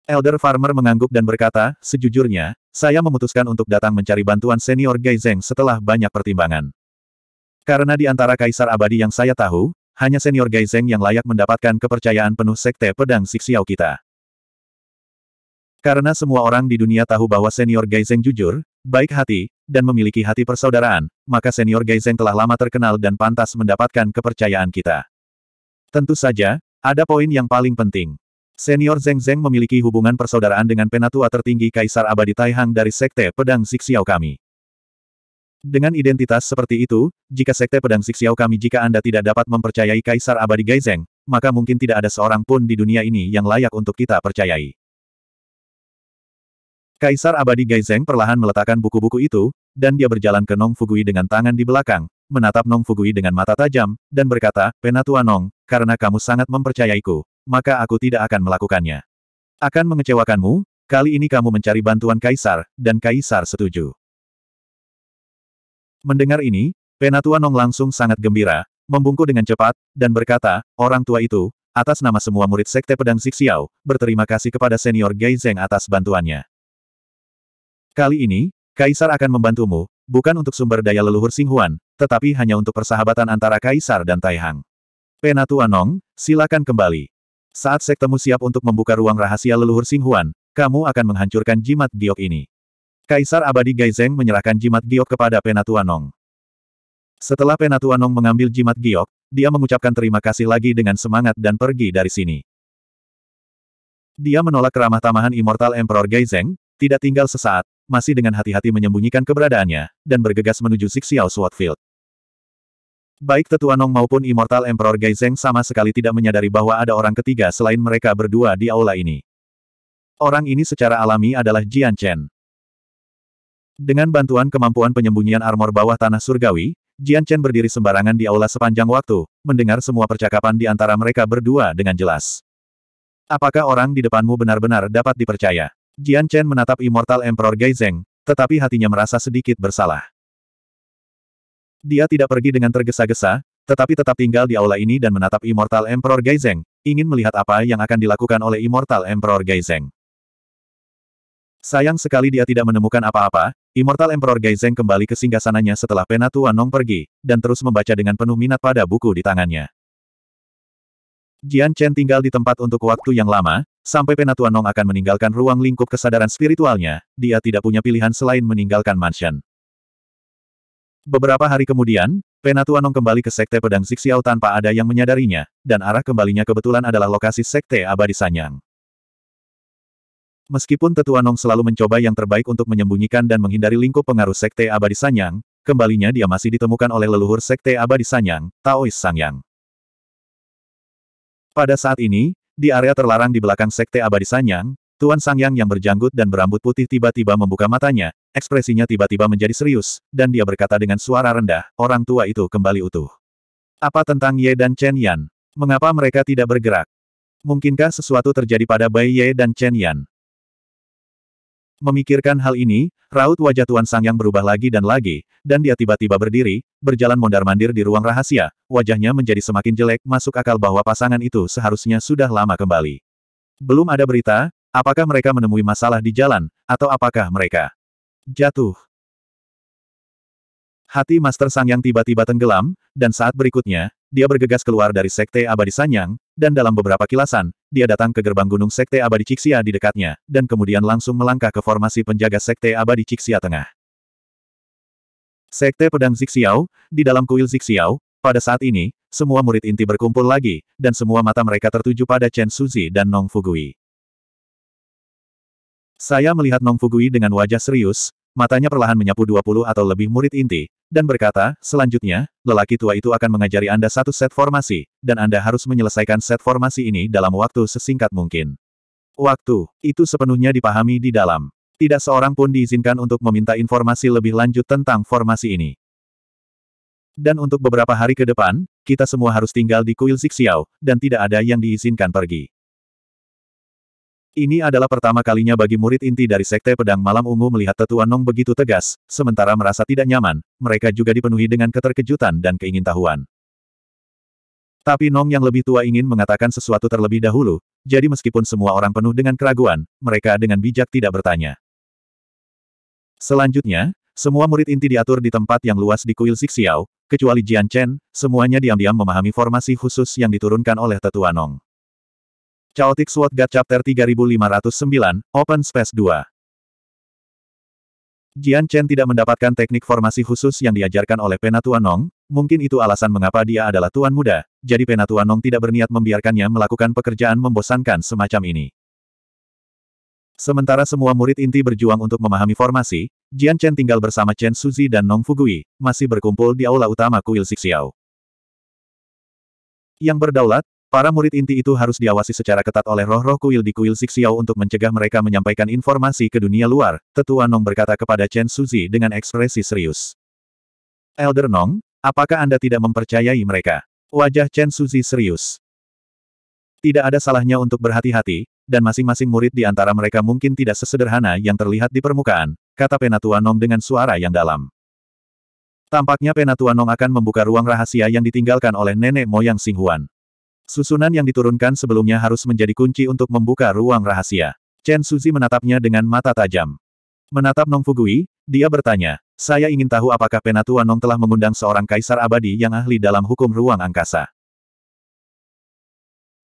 Elder Farmer mengangguk dan berkata, sejujurnya, saya memutuskan untuk datang mencari bantuan senior Geizeng setelah banyak pertimbangan. Karena di antara kaisar abadi yang saya tahu, hanya senior Geizeng yang layak mendapatkan kepercayaan penuh sekte pedang Sixiao kita. Karena semua orang di dunia tahu bahwa senior Gaizeng jujur, baik hati, dan memiliki hati persaudaraan, maka senior Gaizeng telah lama terkenal dan pantas mendapatkan kepercayaan kita. Tentu saja, ada poin yang paling penting. Senior Zeng Zeng memiliki hubungan persaudaraan dengan penatua tertinggi Kaisar Abadi Taihang dari Sekte Pedang Sixiao kami. Dengan identitas seperti itu, jika Sekte Pedang Sixiao kami jika Anda tidak dapat mempercayai Kaisar Abadi Gaizeng, maka mungkin tidak ada seorang pun di dunia ini yang layak untuk kita percayai. Kaisar abadi Gaizeng perlahan meletakkan buku-buku itu, dan dia berjalan ke Nong Fugui dengan tangan di belakang, menatap Nong Fugui dengan mata tajam, dan berkata, Penatua Nong, karena kamu sangat mempercayaiku, maka aku tidak akan melakukannya. Akan mengecewakanmu, kali ini kamu mencari bantuan Kaisar, dan Kaisar setuju. Mendengar ini, Penatua Nong langsung sangat gembira, membungkuk dengan cepat, dan berkata, orang tua itu, atas nama semua murid Sekte Pedang Zixiao, berterima kasih kepada senior Gaizeng atas bantuannya. Kali ini, Kaisar akan membantumu, bukan untuk sumber daya leluhur Singhuan, tetapi hanya untuk persahabatan antara Kaisar dan Taihang. Penatu Anong, silakan kembali. Saat sektemu siap untuk membuka ruang rahasia leluhur Singhuan, kamu akan menghancurkan jimat giok ini. Kaisar Abadi Gaizeng menyerahkan jimat giok kepada Penatu Anong. Setelah Penatu Anong mengambil jimat giok, dia mengucapkan terima kasih lagi dengan semangat dan pergi dari sini. Dia menolak keramah tamahan Immortal Emperor Gaizeng, tidak tinggal sesaat, masih dengan hati-hati menyembunyikan keberadaannya, dan bergegas menuju Zixiao Swordfield. Baik Tetua Nong maupun Immortal Emperor Zeng sama sekali tidak menyadari bahwa ada orang ketiga selain mereka berdua di aula ini. Orang ini secara alami adalah Jian Chen. Dengan bantuan kemampuan penyembunyian armor bawah tanah surgawi, Jian Chen berdiri sembarangan di aula sepanjang waktu, mendengar semua percakapan di antara mereka berdua dengan jelas. Apakah orang di depanmu benar-benar dapat dipercaya? Jian Chen menatap Immortal Emperor Geizeng, tetapi hatinya merasa sedikit bersalah. Dia tidak pergi dengan tergesa-gesa, tetapi tetap tinggal di aula ini dan menatap Immortal Emperor Geizeng, ingin melihat apa yang akan dilakukan oleh Immortal Emperor Geizeng. Sayang sekali dia tidak menemukan apa-apa, Immortal Emperor Geizeng kembali ke singgasananya setelah Penatua Nong pergi, dan terus membaca dengan penuh minat pada buku di tangannya. Jian Chen tinggal di tempat untuk waktu yang lama, Sampai Penatua Nong akan meninggalkan ruang lingkup kesadaran spiritualnya, dia tidak punya pilihan selain meninggalkan mansion. Beberapa hari kemudian, Penatua Nong kembali ke Sekte Pedang Zixiao tanpa ada yang menyadarinya, dan arah kembalinya kebetulan adalah lokasi Sekte Abadi Sanyang. Meskipun Tetua Nong selalu mencoba yang terbaik untuk menyembunyikan dan menghindari lingkup pengaruh Sekte Abadi Sanyang, kembalinya dia masih ditemukan oleh leluhur Sekte Abadi Sanyang, Taois Sangyang. Pada saat ini, di area terlarang di belakang Sekte Abadi Sanyang, Tuan Sangyang yang berjanggut dan berambut putih tiba-tiba membuka matanya, ekspresinya tiba-tiba menjadi serius, dan dia berkata dengan suara rendah, orang tua itu kembali utuh. Apa tentang Ye dan Chen Yan? Mengapa mereka tidak bergerak? Mungkinkah sesuatu terjadi pada Bai Ye dan Chen Yan? Memikirkan hal ini, raut wajah Tuan Sang yang berubah lagi dan lagi, dan dia tiba-tiba berdiri, berjalan mondar-mandir di ruang rahasia, wajahnya menjadi semakin jelek, masuk akal bahwa pasangan itu seharusnya sudah lama kembali. Belum ada berita, apakah mereka menemui masalah di jalan, atau apakah mereka jatuh. Hati Master Sang yang tiba-tiba tenggelam, dan saat berikutnya, dia bergegas keluar dari Sekte Abadi Sanyang, dan dalam beberapa kilasan, dia datang ke gerbang gunung Sekte Abadi Ciksia di dekatnya, dan kemudian langsung melangkah ke formasi penjaga Sekte Abadi Ciksia Tengah. Sekte Pedang Zixiao, di dalam kuil Zixiao, pada saat ini, semua murid inti berkumpul lagi, dan semua mata mereka tertuju pada Chen Suzi dan Nong Fugui. Saya melihat Nong Fugui dengan wajah serius, matanya perlahan menyapu 20 atau lebih murid inti, dan berkata, selanjutnya, lelaki tua itu akan mengajari Anda satu set formasi, dan Anda harus menyelesaikan set formasi ini dalam waktu sesingkat mungkin. Waktu, itu sepenuhnya dipahami di dalam. Tidak seorang pun diizinkan untuk meminta informasi lebih lanjut tentang formasi ini. Dan untuk beberapa hari ke depan, kita semua harus tinggal di kuil Zixiao, dan tidak ada yang diizinkan pergi. Ini adalah pertama kalinya bagi murid inti dari Sekte Pedang Malam Ungu melihat Tetua Nong begitu tegas, sementara merasa tidak nyaman, mereka juga dipenuhi dengan keterkejutan dan keingintahuan. Tapi Nong yang lebih tua ingin mengatakan sesuatu terlebih dahulu, jadi meskipun semua orang penuh dengan keraguan, mereka dengan bijak tidak bertanya. Selanjutnya, semua murid inti diatur di tempat yang luas di kuil Sixiao, kecuali Jian Chen, semuanya diam-diam memahami formasi khusus yang diturunkan oleh Tetua Nong. Chaotic Sword God Chapter 3509, Open Space 2. Jian Chen tidak mendapatkan teknik formasi khusus yang diajarkan oleh Penatua Nong, mungkin itu alasan mengapa dia adalah tuan muda, jadi Penatua Nong tidak berniat membiarkannya melakukan pekerjaan membosankan semacam ini. Sementara semua murid inti berjuang untuk memahami formasi, Jian Chen tinggal bersama Chen Suzi dan Nong Fugui, masih berkumpul di aula utama Kuil Sixiao. Yang berdaulat, Para murid inti itu harus diawasi secara ketat oleh roh-roh kuil di kuil Sixiao untuk mencegah mereka menyampaikan informasi ke dunia luar, Tetua Nong berkata kepada Chen Suzi dengan ekspresi serius. Elder Nong, apakah Anda tidak mempercayai mereka? Wajah Chen Suzi serius. Tidak ada salahnya untuk berhati-hati, dan masing-masing murid di antara mereka mungkin tidak sesederhana yang terlihat di permukaan, kata Penatua Nong dengan suara yang dalam. Tampaknya Penatua Nong akan membuka ruang rahasia yang ditinggalkan oleh nenek moyang Singhuan. Susunan yang diturunkan sebelumnya harus menjadi kunci untuk membuka ruang rahasia. Chen Suzi menatapnya dengan mata tajam. Menatap Nong Fugui, dia bertanya, saya ingin tahu apakah Penatua Nong telah mengundang seorang kaisar abadi yang ahli dalam hukum ruang angkasa.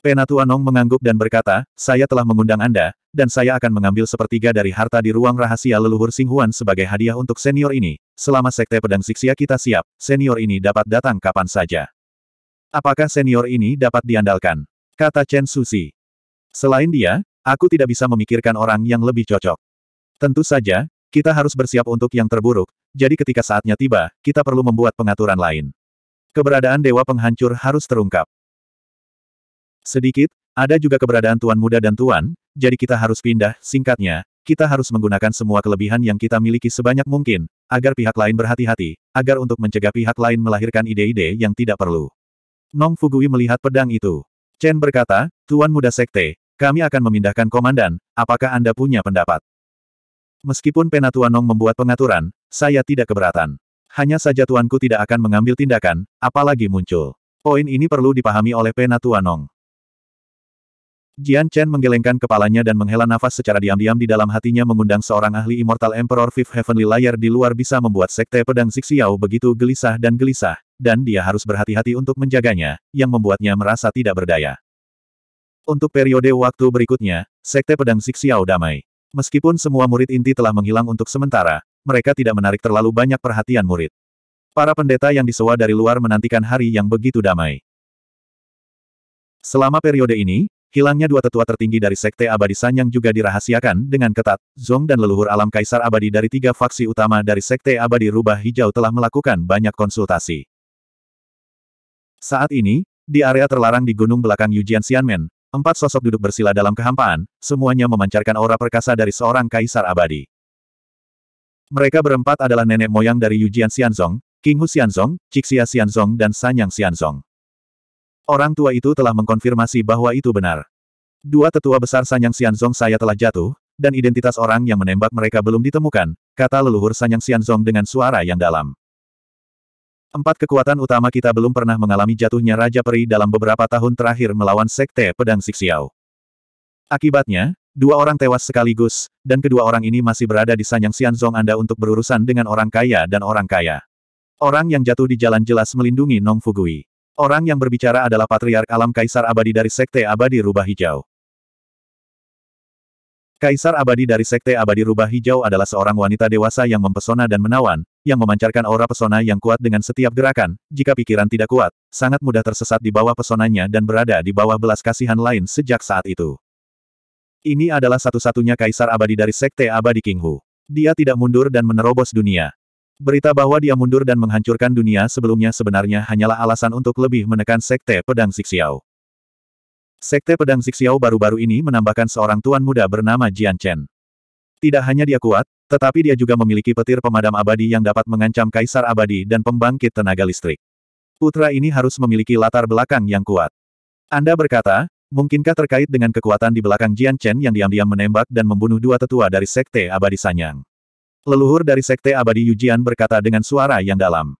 Penatua Nong mengangguk dan berkata, saya telah mengundang Anda, dan saya akan mengambil sepertiga dari harta di ruang rahasia leluhur Singhuan sebagai hadiah untuk senior ini. Selama Sekte Pedang Siksia kita siap, senior ini dapat datang kapan saja. Apakah senior ini dapat diandalkan? Kata Chen Susi. Selain dia, aku tidak bisa memikirkan orang yang lebih cocok. Tentu saja, kita harus bersiap untuk yang terburuk, jadi ketika saatnya tiba, kita perlu membuat pengaturan lain. Keberadaan Dewa Penghancur harus terungkap. Sedikit, ada juga keberadaan Tuan Muda dan Tuan, jadi kita harus pindah, singkatnya, kita harus menggunakan semua kelebihan yang kita miliki sebanyak mungkin, agar pihak lain berhati-hati, agar untuk mencegah pihak lain melahirkan ide-ide yang tidak perlu. Nong Fugui melihat pedang itu. Chen berkata, Tuan Muda Sekte, kami akan memindahkan komandan, apakah Anda punya pendapat? Meskipun Penatua Nong membuat pengaturan, saya tidak keberatan. Hanya saja tuanku tidak akan mengambil tindakan, apalagi muncul. Poin ini perlu dipahami oleh Penatua Nong. Jian Chen menggelengkan kepalanya dan menghela nafas secara diam-diam di dalam hatinya mengundang seorang ahli Immortal Emperor Fifth Heavenly Liar di luar bisa membuat Sekte Pedang Zixiao begitu gelisah dan gelisah, dan dia harus berhati-hati untuk menjaganya, yang membuatnya merasa tidak berdaya. Untuk periode waktu berikutnya, Sekte Pedang Siksiao damai. Meskipun semua murid inti telah menghilang untuk sementara, mereka tidak menarik terlalu banyak perhatian murid. Para pendeta yang disewa dari luar menantikan hari yang begitu damai. Selama periode ini, hilangnya dua tetua tertinggi dari Sekte Abadi Sanyang juga dirahasiakan dengan ketat. Zong dan leluhur alam Kaisar Abadi dari tiga faksi utama dari Sekte Abadi Rubah Hijau telah melakukan banyak konsultasi. Saat ini, di area terlarang di gunung belakang Yujian Xianmen, empat sosok duduk bersila dalam kehampaan, semuanya memancarkan aura perkasa dari seorang kaisar abadi. Mereka berempat adalah nenek moyang dari Yujian Xianzong, King Hu Xianzong, Cixia Xianzong dan Sanyang Xianzong. Orang tua itu telah mengkonfirmasi bahwa itu benar. Dua tetua besar Sanyang Xianzong saya telah jatuh, dan identitas orang yang menembak mereka belum ditemukan, kata leluhur Sanyang Xianzong dengan suara yang dalam. Empat kekuatan utama kita belum pernah mengalami jatuhnya Raja Peri dalam beberapa tahun terakhir melawan Sekte Pedang Sixiao. Akibatnya, dua orang tewas sekaligus, dan kedua orang ini masih berada di Sanyang Xianzong Anda untuk berurusan dengan orang kaya dan orang kaya. Orang yang jatuh di jalan jelas melindungi Nong Fugui. Orang yang berbicara adalah Patriark Alam Kaisar Abadi dari Sekte Abadi Rubah Hijau. Kaisar abadi dari Sekte Abadi Rubah Hijau adalah seorang wanita dewasa yang mempesona dan menawan, yang memancarkan aura pesona yang kuat dengan setiap gerakan, jika pikiran tidak kuat, sangat mudah tersesat di bawah pesonanya dan berada di bawah belas kasihan lain sejak saat itu. Ini adalah satu-satunya Kaisar abadi dari Sekte Abadi King Hu. Dia tidak mundur dan menerobos dunia. Berita bahwa dia mundur dan menghancurkan dunia sebelumnya sebenarnya hanyalah alasan untuk lebih menekan Sekte Pedang Sixiao. Sekte Pedang Zixiao baru-baru ini menambahkan seorang tuan muda bernama Jian Chen. Tidak hanya dia kuat, tetapi dia juga memiliki petir pemadam abadi yang dapat mengancam kaisar abadi dan pembangkit tenaga listrik. Putra ini harus memiliki latar belakang yang kuat. Anda berkata, mungkinkah terkait dengan kekuatan di belakang Jian Chen yang diam-diam menembak dan membunuh dua tetua dari Sekte Abadi Sanyang? Leluhur dari Sekte Abadi Yujian berkata dengan suara yang dalam.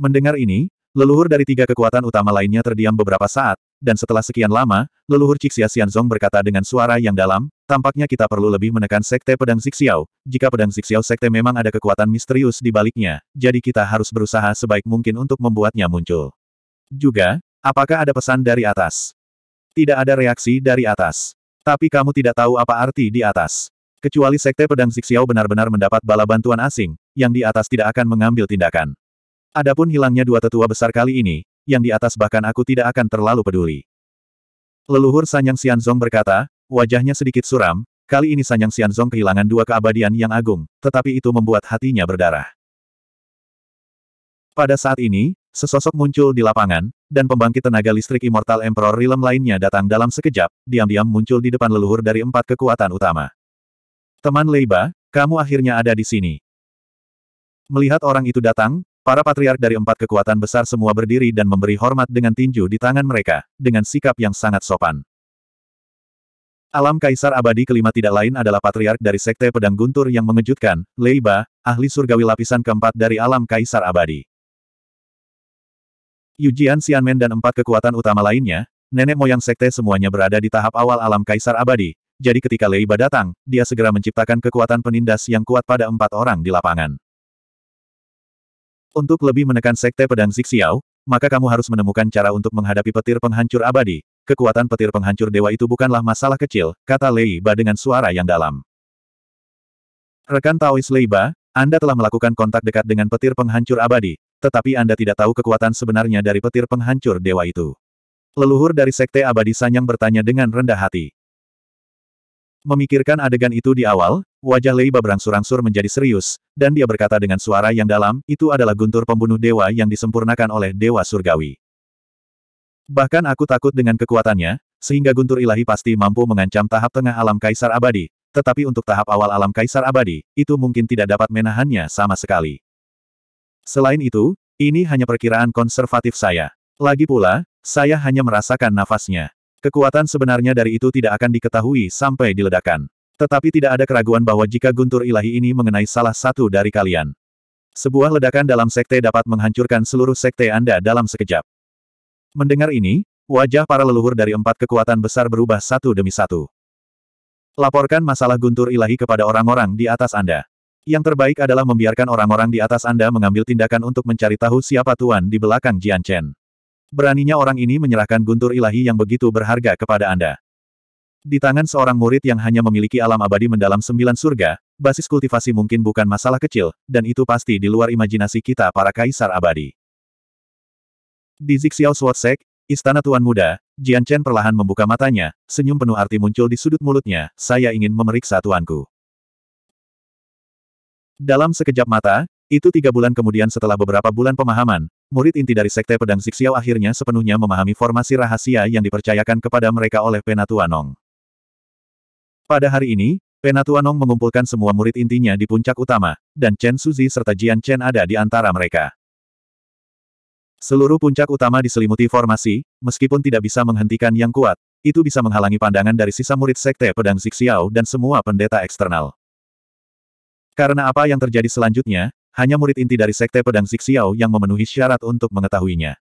Mendengar ini, Leluhur dari tiga kekuatan utama lainnya terdiam beberapa saat, dan setelah sekian lama, leluhur Cixia Xianzong berkata dengan suara yang dalam, tampaknya kita perlu lebih menekan sekte pedang Zixiao, jika pedang Zixiao sekte memang ada kekuatan misterius di baliknya, jadi kita harus berusaha sebaik mungkin untuk membuatnya muncul. Juga, apakah ada pesan dari atas? Tidak ada reaksi dari atas. Tapi kamu tidak tahu apa arti di atas. Kecuali sekte pedang Zixiao benar-benar mendapat bala bantuan asing, yang di atas tidak akan mengambil tindakan. Adapun hilangnya dua tetua besar kali ini, yang di atas bahkan aku tidak akan terlalu peduli. Leluhur Sanyang Xianzong berkata, wajahnya sedikit suram, kali ini Sanyang Xianzong kehilangan dua keabadian yang agung, tetapi itu membuat hatinya berdarah. Pada saat ini, sesosok muncul di lapangan, dan pembangkit tenaga listrik Immortal Emperor Realm lainnya datang dalam sekejap, diam-diam muncul di depan leluhur dari empat kekuatan utama. Teman Leiba, kamu akhirnya ada di sini. Melihat orang itu datang, Para patriark dari empat kekuatan besar semua berdiri dan memberi hormat dengan tinju di tangan mereka, dengan sikap yang sangat sopan. Alam Kaisar Abadi kelima tidak lain adalah patriark dari Sekte Pedang Guntur yang mengejutkan, Leiba, ahli surgawi lapisan keempat dari Alam Kaisar Abadi. Yujian Xianmen dan empat kekuatan utama lainnya, nenek moyang Sekte semuanya berada di tahap awal Alam Kaisar Abadi, jadi ketika Leiba datang, dia segera menciptakan kekuatan penindas yang kuat pada empat orang di lapangan. Untuk lebih menekan sekte pedang Zixiao, maka kamu harus menemukan cara untuk menghadapi petir penghancur abadi. Kekuatan petir penghancur dewa itu bukanlah masalah kecil, kata Lei Ba dengan suara yang dalam. Rekan Taois Lei Ba, Anda telah melakukan kontak dekat dengan petir penghancur abadi, tetapi Anda tidak tahu kekuatan sebenarnya dari petir penghancur dewa itu. Leluhur dari Sekte Abadi Sanyang bertanya dengan rendah hati. Memikirkan adegan itu di awal, wajah Lei berangsur-angsur menjadi serius, dan dia berkata dengan suara yang dalam, itu adalah guntur pembunuh dewa yang disempurnakan oleh dewa surgawi. Bahkan aku takut dengan kekuatannya, sehingga guntur ilahi pasti mampu mengancam tahap tengah alam kaisar abadi, tetapi untuk tahap awal alam kaisar abadi, itu mungkin tidak dapat menahannya sama sekali. Selain itu, ini hanya perkiraan konservatif saya. Lagi pula, saya hanya merasakan nafasnya. Kekuatan sebenarnya dari itu tidak akan diketahui sampai diledakan. Tetapi tidak ada keraguan bahwa jika guntur ilahi ini mengenai salah satu dari kalian, sebuah ledakan dalam sekte dapat menghancurkan seluruh sekte Anda dalam sekejap. Mendengar ini, wajah para leluhur dari empat kekuatan besar berubah satu demi satu. Laporkan masalah guntur ilahi kepada orang-orang di atas Anda. Yang terbaik adalah membiarkan orang-orang di atas Anda mengambil tindakan untuk mencari tahu siapa tuan di belakang Jian Chen. Beraninya orang ini menyerahkan guntur ilahi yang begitu berharga kepada Anda. Di tangan seorang murid yang hanya memiliki alam abadi mendalam sembilan surga, basis kultivasi mungkin bukan masalah kecil, dan itu pasti di luar imajinasi kita para kaisar abadi. Di Zixiao Swordsek, Istana Tuan Muda, Jian Chen perlahan membuka matanya, senyum penuh arti muncul di sudut mulutnya, saya ingin memeriksa tuanku. Dalam sekejap mata, itu tiga bulan kemudian setelah beberapa bulan pemahaman, murid inti dari Sekte Pedang Zixiao akhirnya sepenuhnya memahami formasi rahasia yang dipercayakan kepada mereka oleh Penatua Nong. Pada hari ini, Penatua Nong mengumpulkan semua murid intinya di puncak utama, dan Chen Suzi serta Jian Chen ada di antara mereka. Seluruh puncak utama diselimuti formasi, meskipun tidak bisa menghentikan yang kuat, itu bisa menghalangi pandangan dari sisa murid Sekte Pedang Zixiao dan semua pendeta eksternal. Karena apa yang terjadi selanjutnya, hanya murid inti dari Sekte Pedang Zixiao yang memenuhi syarat untuk mengetahuinya.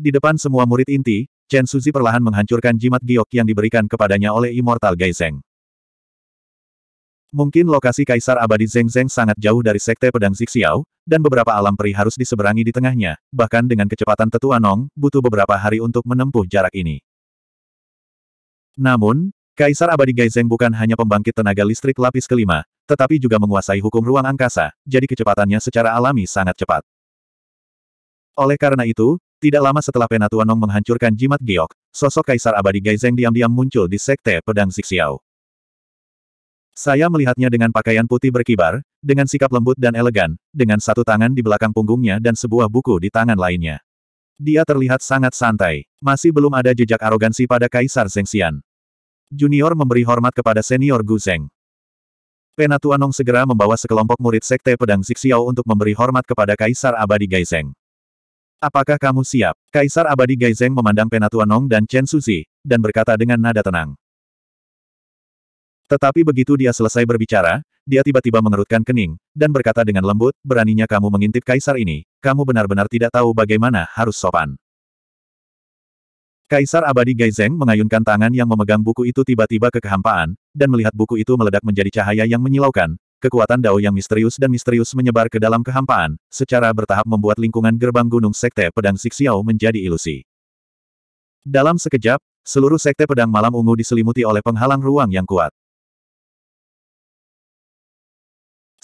Di depan semua murid inti, Chen Suzi perlahan menghancurkan jimat giok yang diberikan kepadanya oleh Immortal Geizeng. Mungkin lokasi Kaisar Abadi Zeng Zeng sangat jauh dari Sekte Pedang Zixiao, dan beberapa alam peri harus diseberangi di tengahnya, bahkan dengan kecepatan tetua Nong, butuh beberapa hari untuk menempuh jarak ini. Namun, Kaisar Abadi Geizeng bukan hanya pembangkit tenaga listrik lapis kelima, tetapi juga menguasai hukum ruang angkasa, jadi kecepatannya secara alami sangat cepat. Oleh karena itu, tidak lama setelah Penatuanong menghancurkan jimat giok, sosok Kaisar Abadi Geizeng diam-diam muncul di Sekte Pedang Zixiao. Saya melihatnya dengan pakaian putih berkibar, dengan sikap lembut dan elegan, dengan satu tangan di belakang punggungnya dan sebuah buku di tangan lainnya. Dia terlihat sangat santai, masih belum ada jejak arogansi pada Kaisar Zengxian. Junior memberi hormat kepada senior Gu Zeng. Penatuanong segera membawa sekelompok murid Sekte Pedang Zixiao untuk memberi hormat kepada Kaisar Abadi Geizeng. Apakah kamu siap? Kaisar abadi Gaizeng memandang Penatua Nong dan Chen Suzi, dan berkata dengan nada tenang. Tetapi begitu dia selesai berbicara, dia tiba-tiba mengerutkan kening, dan berkata dengan lembut, beraninya kamu mengintip kaisar ini, kamu benar-benar tidak tahu bagaimana harus sopan. Kaisar abadi Gaizeng mengayunkan tangan yang memegang buku itu tiba-tiba ke kehampaan, dan melihat buku itu meledak menjadi cahaya yang menyilaukan, kekuatan Dao yang misterius dan misterius menyebar ke dalam kehampaan, secara bertahap membuat lingkungan gerbang gunung Sekte Pedang Siksiao menjadi ilusi. Dalam sekejap, seluruh Sekte Pedang Malam Ungu diselimuti oleh penghalang ruang yang kuat.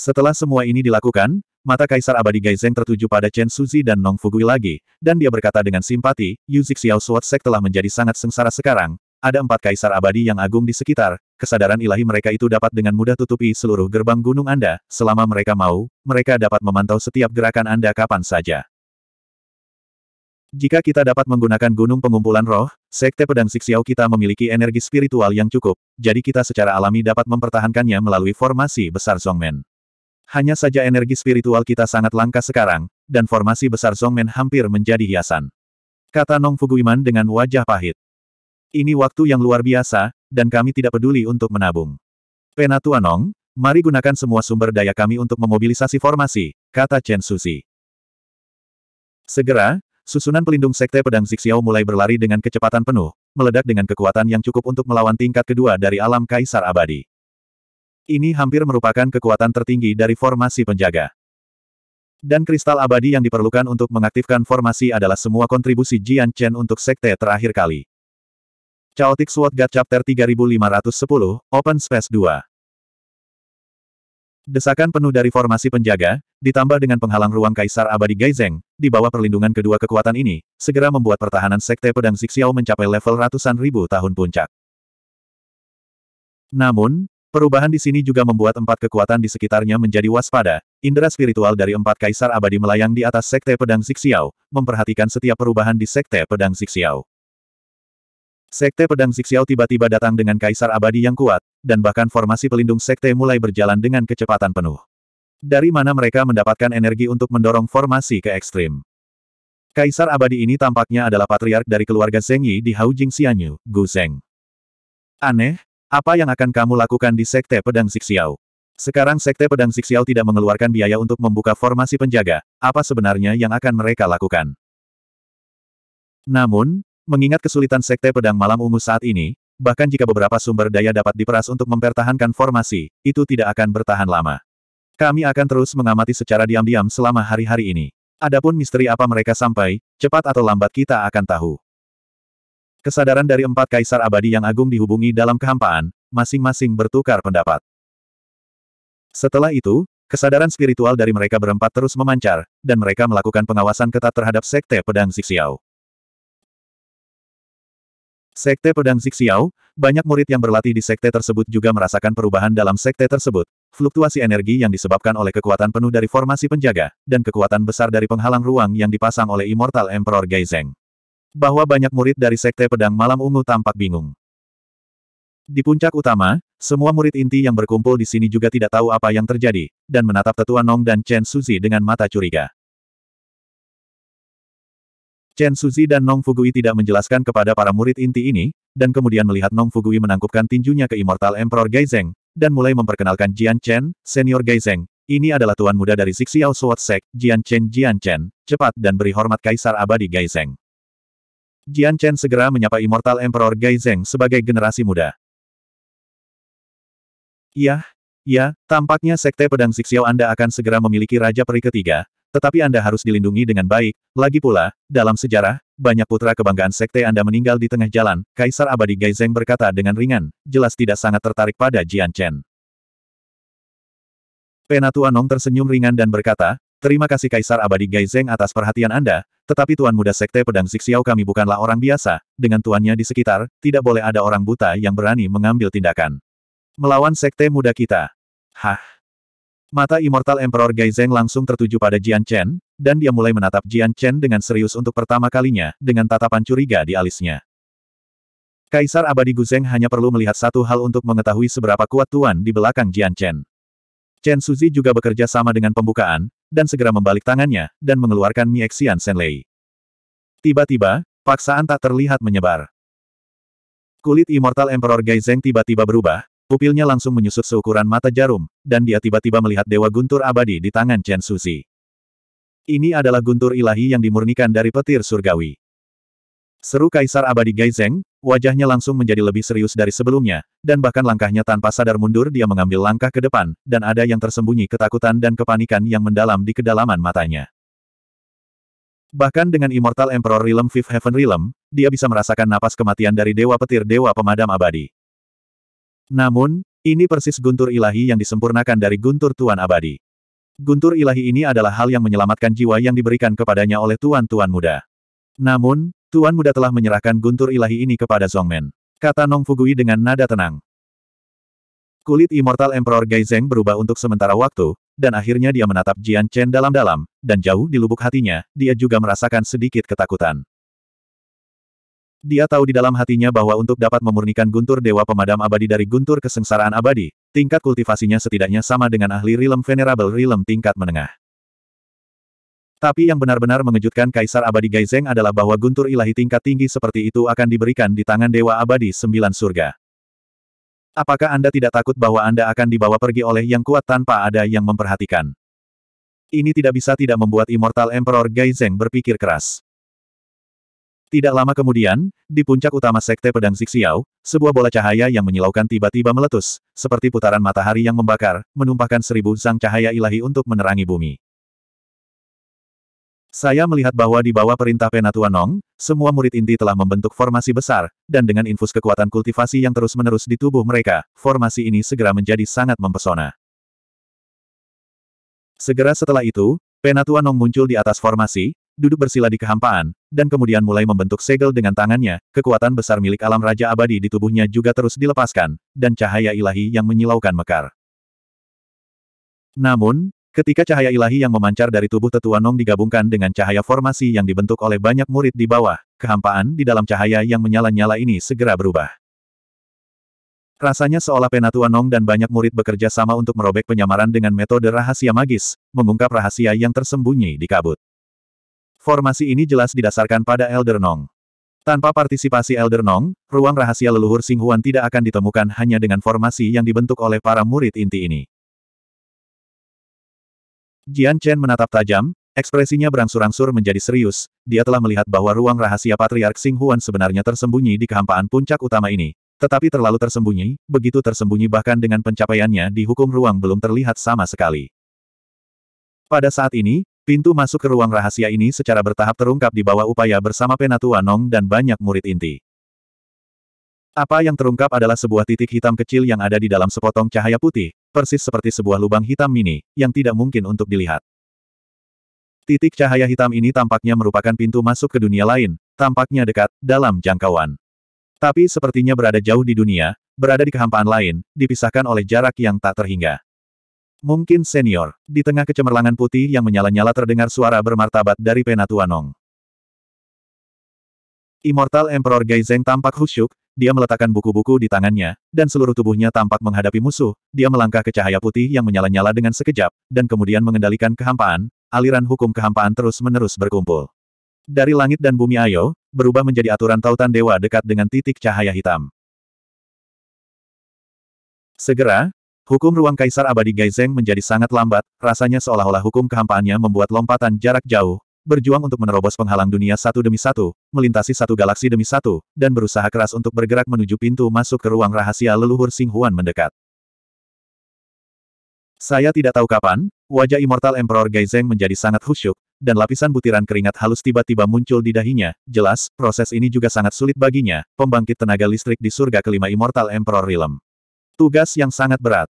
Setelah semua ini dilakukan, mata Kaisar Abadi Gaizeng tertuju pada Chen Suzi dan Nong Fugui lagi, dan dia berkata dengan simpati, Yu Zixiao Sword Sek telah menjadi sangat sengsara sekarang, ada empat kaisar abadi yang agung di sekitar, kesadaran ilahi mereka itu dapat dengan mudah tutupi seluruh gerbang gunung Anda, selama mereka mau, mereka dapat memantau setiap gerakan Anda kapan saja. Jika kita dapat menggunakan gunung pengumpulan roh, sekte pedang Siksiao kita memiliki energi spiritual yang cukup, jadi kita secara alami dapat mempertahankannya melalui formasi besar Zongmen. Hanya saja energi spiritual kita sangat langka sekarang, dan formasi besar Zongmen hampir menjadi hiasan. Kata Nong Fuguiman dengan wajah pahit. Ini waktu yang luar biasa, dan kami tidak peduli untuk menabung. Penatua Nong, mari gunakan semua sumber daya kami untuk memobilisasi formasi, kata Chen Susi. Segera, susunan pelindung Sekte Pedang Zixiao mulai berlari dengan kecepatan penuh, meledak dengan kekuatan yang cukup untuk melawan tingkat kedua dari alam Kaisar Abadi. Ini hampir merupakan kekuatan tertinggi dari formasi penjaga. Dan kristal abadi yang diperlukan untuk mengaktifkan formasi adalah semua kontribusi Jian Chen untuk sekte terakhir kali. Chaotic Sword God Chapter 3510, Open Space 2. Desakan penuh dari formasi penjaga, ditambah dengan penghalang ruang Kaisar Abadi Geizeng, di bawah perlindungan kedua kekuatan ini, segera membuat pertahanan Sekte Pedang Zixiao mencapai level ratusan ribu tahun puncak. Namun, perubahan di sini juga membuat empat kekuatan di sekitarnya menjadi waspada, indera spiritual dari empat Kaisar Abadi melayang di atas Sekte Pedang Zixiao, memperhatikan setiap perubahan di Sekte Pedang Zixiao. Sekte Pedang Zixiao tiba-tiba datang dengan kaisar abadi yang kuat, dan bahkan formasi pelindung sekte mulai berjalan dengan kecepatan penuh. Dari mana mereka mendapatkan energi untuk mendorong formasi ke ekstrim? Kaisar abadi ini tampaknya adalah patriark dari keluarga Zheng Yi di Haujing Xianyu, Gu Zeng. Aneh, apa yang akan kamu lakukan di Sekte Pedang Zixiao? Sekarang Sekte Pedang Zixiao tidak mengeluarkan biaya untuk membuka formasi penjaga, apa sebenarnya yang akan mereka lakukan? Namun, Mengingat kesulitan Sekte Pedang Malam Ungu saat ini, bahkan jika beberapa sumber daya dapat diperas untuk mempertahankan formasi, itu tidak akan bertahan lama. Kami akan terus mengamati secara diam-diam selama hari-hari ini. Adapun misteri apa mereka sampai, cepat atau lambat kita akan tahu. Kesadaran dari empat kaisar abadi yang agung dihubungi dalam kehampaan, masing-masing bertukar pendapat. Setelah itu, kesadaran spiritual dari mereka berempat terus memancar, dan mereka melakukan pengawasan ketat terhadap Sekte Pedang Zixiao. Sekte Pedang Zixiao, banyak murid yang berlatih di sekte tersebut juga merasakan perubahan dalam sekte tersebut. Fluktuasi energi yang disebabkan oleh kekuatan penuh dari formasi penjaga, dan kekuatan besar dari penghalang ruang yang dipasang oleh Immortal Emperor Geizeng. Bahwa banyak murid dari sekte pedang malam ungu tampak bingung. Di puncak utama, semua murid inti yang berkumpul di sini juga tidak tahu apa yang terjadi, dan menatap tetua Nong dan Chen Suzi dengan mata curiga. Chen Suzi dan Nong Fugui tidak menjelaskan kepada para murid inti ini, dan kemudian melihat Nong Fugui menangkupkan tinjunya ke Immortal Emperor Gaizeng, dan mulai memperkenalkan Jian Chen, senior Gaizeng. Ini adalah tuan muda dari Sixiao Sword Sect, Jian Chen Jian Chen, cepat dan beri hormat Kaisar Abadi Gaizeng. Jian Chen segera menyapa Immortal Emperor Gaizeng sebagai generasi muda. Yah, ya, iya, tampaknya Sekte Pedang Sixiao Anda akan segera memiliki Raja Peri ketiga, tetapi Anda harus dilindungi dengan baik, lagi pula, dalam sejarah, banyak putra kebanggaan sekte Anda meninggal di tengah jalan, Kaisar Abadi Geizeng berkata dengan ringan, jelas tidak sangat tertarik pada Jian Chen. Penatua Nong tersenyum ringan dan berkata, Terima kasih Kaisar Abadi Geizeng atas perhatian Anda, tetapi Tuan Muda Sekte Pedang Zixiao kami bukanlah orang biasa, dengan tuannya di sekitar, tidak boleh ada orang buta yang berani mengambil tindakan. Melawan Sekte Muda kita. Hah? Mata Immortal Emperor Gaizeng langsung tertuju pada Jian Chen, dan dia mulai menatap Jian Chen dengan serius untuk pertama kalinya, dengan tatapan curiga di alisnya. Kaisar Abadi Guzeng hanya perlu melihat satu hal untuk mengetahui seberapa kuat Tuan di belakang Jian Chen. Chen Suzi juga bekerja sama dengan pembukaan, dan segera membalik tangannya, dan mengeluarkan Miexian Senlei. Tiba-tiba, paksaan tak terlihat menyebar. Kulit Immortal Emperor Gaizeng tiba-tiba berubah, Pupilnya langsung menyusut seukuran mata jarum, dan dia tiba-tiba melihat Dewa Guntur Abadi di tangan Chen Suzi. Ini adalah guntur ilahi yang dimurnikan dari petir surgawi. Seru Kaisar Abadi Gaizeng, wajahnya langsung menjadi lebih serius dari sebelumnya, dan bahkan langkahnya tanpa sadar mundur dia mengambil langkah ke depan, dan ada yang tersembunyi ketakutan dan kepanikan yang mendalam di kedalaman matanya. Bahkan dengan Immortal Emperor Realm Fifth Heaven Realm, dia bisa merasakan napas kematian dari Dewa Petir Dewa Pemadam Abadi. Namun, ini persis guntur ilahi yang disempurnakan dari guntur Tuan Abadi. Guntur ilahi ini adalah hal yang menyelamatkan jiwa yang diberikan kepadanya oleh Tuan-Tuan muda. Namun, Tuan muda telah menyerahkan guntur ilahi ini kepada Zongmen. Kata Nong Fugui dengan nada tenang. Kulit Immortal Emperor Geizeng berubah untuk sementara waktu, dan akhirnya dia menatap Jian Chen dalam-dalam, dan jauh di lubuk hatinya, dia juga merasakan sedikit ketakutan. Dia tahu di dalam hatinya bahwa untuk dapat memurnikan guntur dewa pemadam abadi dari guntur kesengsaraan abadi, tingkat kultivasinya setidaknya sama dengan ahli rilem venerable rilem tingkat menengah. Tapi yang benar-benar mengejutkan Kaisar Abadi Gaizeng adalah bahwa guntur ilahi tingkat tinggi seperti itu akan diberikan di tangan Dewa Abadi Sembilan Surga. Apakah Anda tidak takut bahwa Anda akan dibawa pergi oleh yang kuat tanpa ada yang memperhatikan? Ini tidak bisa tidak membuat Immortal Emperor Gaizeng berpikir keras. Tidak lama kemudian, di puncak utama Sekte Pedang Zixiao, sebuah bola cahaya yang menyilaukan tiba-tiba meletus, seperti putaran matahari yang membakar, menumpahkan seribu sang cahaya ilahi untuk menerangi bumi. Saya melihat bahwa di bawah perintah Penatua Nong, semua murid inti telah membentuk formasi besar, dan dengan infus kekuatan kultivasi yang terus-menerus di tubuh mereka, formasi ini segera menjadi sangat mempesona. Segera setelah itu, Penatua Nong muncul di atas formasi, duduk bersila di kehampaan, dan kemudian mulai membentuk segel dengan tangannya, kekuatan besar milik alam Raja Abadi di tubuhnya juga terus dilepaskan, dan cahaya ilahi yang menyilaukan mekar. Namun, ketika cahaya ilahi yang memancar dari tubuh tetua Nong digabungkan dengan cahaya formasi yang dibentuk oleh banyak murid di bawah, kehampaan di dalam cahaya yang menyala-nyala ini segera berubah. Rasanya seolah Penatua Nong dan banyak murid bekerja sama untuk merobek penyamaran dengan metode rahasia magis, mengungkap rahasia yang tersembunyi di kabut. Formasi ini jelas didasarkan pada Elder Nong. Tanpa partisipasi Elder Nong, ruang rahasia leluhur Sing Huan tidak akan ditemukan hanya dengan formasi yang dibentuk oleh para murid inti ini. Jian Chen menatap tajam, ekspresinya berangsur-angsur menjadi serius, dia telah melihat bahwa ruang rahasia Patriark Sing Huan sebenarnya tersembunyi di kehampaan puncak utama ini, tetapi terlalu tersembunyi, begitu tersembunyi bahkan dengan pencapaiannya di hukum ruang belum terlihat sama sekali. Pada saat ini, Pintu masuk ke ruang rahasia ini secara bertahap terungkap di bawah upaya bersama Penatua Nong dan banyak murid inti. Apa yang terungkap adalah sebuah titik hitam kecil yang ada di dalam sepotong cahaya putih, persis seperti sebuah lubang hitam mini, yang tidak mungkin untuk dilihat. Titik cahaya hitam ini tampaknya merupakan pintu masuk ke dunia lain, tampaknya dekat, dalam jangkauan. Tapi sepertinya berada jauh di dunia, berada di kehampaan lain, dipisahkan oleh jarak yang tak terhingga. Mungkin senior. Di tengah kecemerlangan putih yang menyala-nyala terdengar suara bermartabat dari Penatua Nong. Immortal Emperor Geizeng tampak khusyuk, dia meletakkan buku-buku di tangannya, dan seluruh tubuhnya tampak menghadapi musuh, dia melangkah ke cahaya putih yang menyala-nyala dengan sekejap, dan kemudian mengendalikan kehampaan, aliran hukum kehampaan terus-menerus berkumpul. Dari langit dan bumi Ayo, berubah menjadi aturan tautan dewa dekat dengan titik cahaya hitam. Segera, Hukum ruang Kaisar Abadi Gaizeng menjadi sangat lambat, rasanya seolah-olah hukum kehampaannya membuat lompatan jarak jauh, berjuang untuk menerobos penghalang dunia satu demi satu, melintasi satu galaksi demi satu, dan berusaha keras untuk bergerak menuju pintu masuk ke ruang rahasia leluhur Sing Huan mendekat. Saya tidak tahu kapan, wajah Immortal Emperor Gaizeng menjadi sangat khusyuk, dan lapisan butiran keringat halus tiba-tiba muncul di dahinya. Jelas, proses ini juga sangat sulit baginya, pembangkit tenaga listrik di surga kelima Immortal Emperor Realm. Tugas yang sangat berat.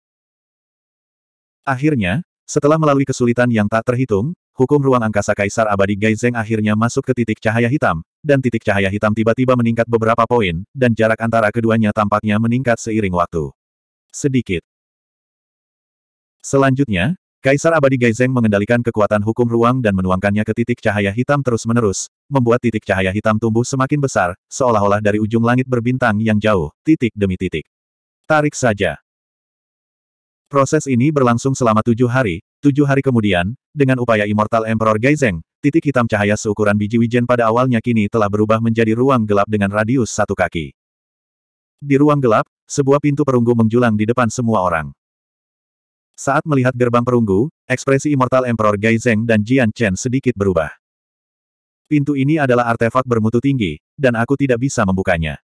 Akhirnya, setelah melalui kesulitan yang tak terhitung, hukum ruang angkasa Kaisar Abadi Gaizeng akhirnya masuk ke titik cahaya hitam, dan titik cahaya hitam tiba-tiba meningkat beberapa poin, dan jarak antara keduanya tampaknya meningkat seiring waktu. Sedikit. Selanjutnya, Kaisar Abadi Gaizeng mengendalikan kekuatan hukum ruang dan menuangkannya ke titik cahaya hitam terus-menerus, membuat titik cahaya hitam tumbuh semakin besar, seolah-olah dari ujung langit berbintang yang jauh, titik demi titik. Tarik saja. Proses ini berlangsung selama tujuh hari, tujuh hari kemudian, dengan upaya Immortal Emperor Geizeng, titik hitam cahaya seukuran biji wijen pada awalnya kini telah berubah menjadi ruang gelap dengan radius satu kaki. Di ruang gelap, sebuah pintu perunggu menjulang di depan semua orang. Saat melihat gerbang perunggu, ekspresi Immortal Emperor Geizeng dan Jian Chen sedikit berubah. Pintu ini adalah artefak bermutu tinggi, dan aku tidak bisa membukanya.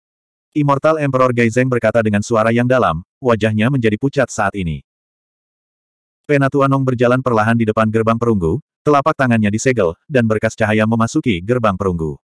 Immortal Emperor Geizeng berkata dengan suara yang dalam, wajahnya menjadi pucat saat ini. Penatua Nong berjalan perlahan di depan gerbang perunggu, telapak tangannya disegel, dan berkas cahaya memasuki gerbang perunggu.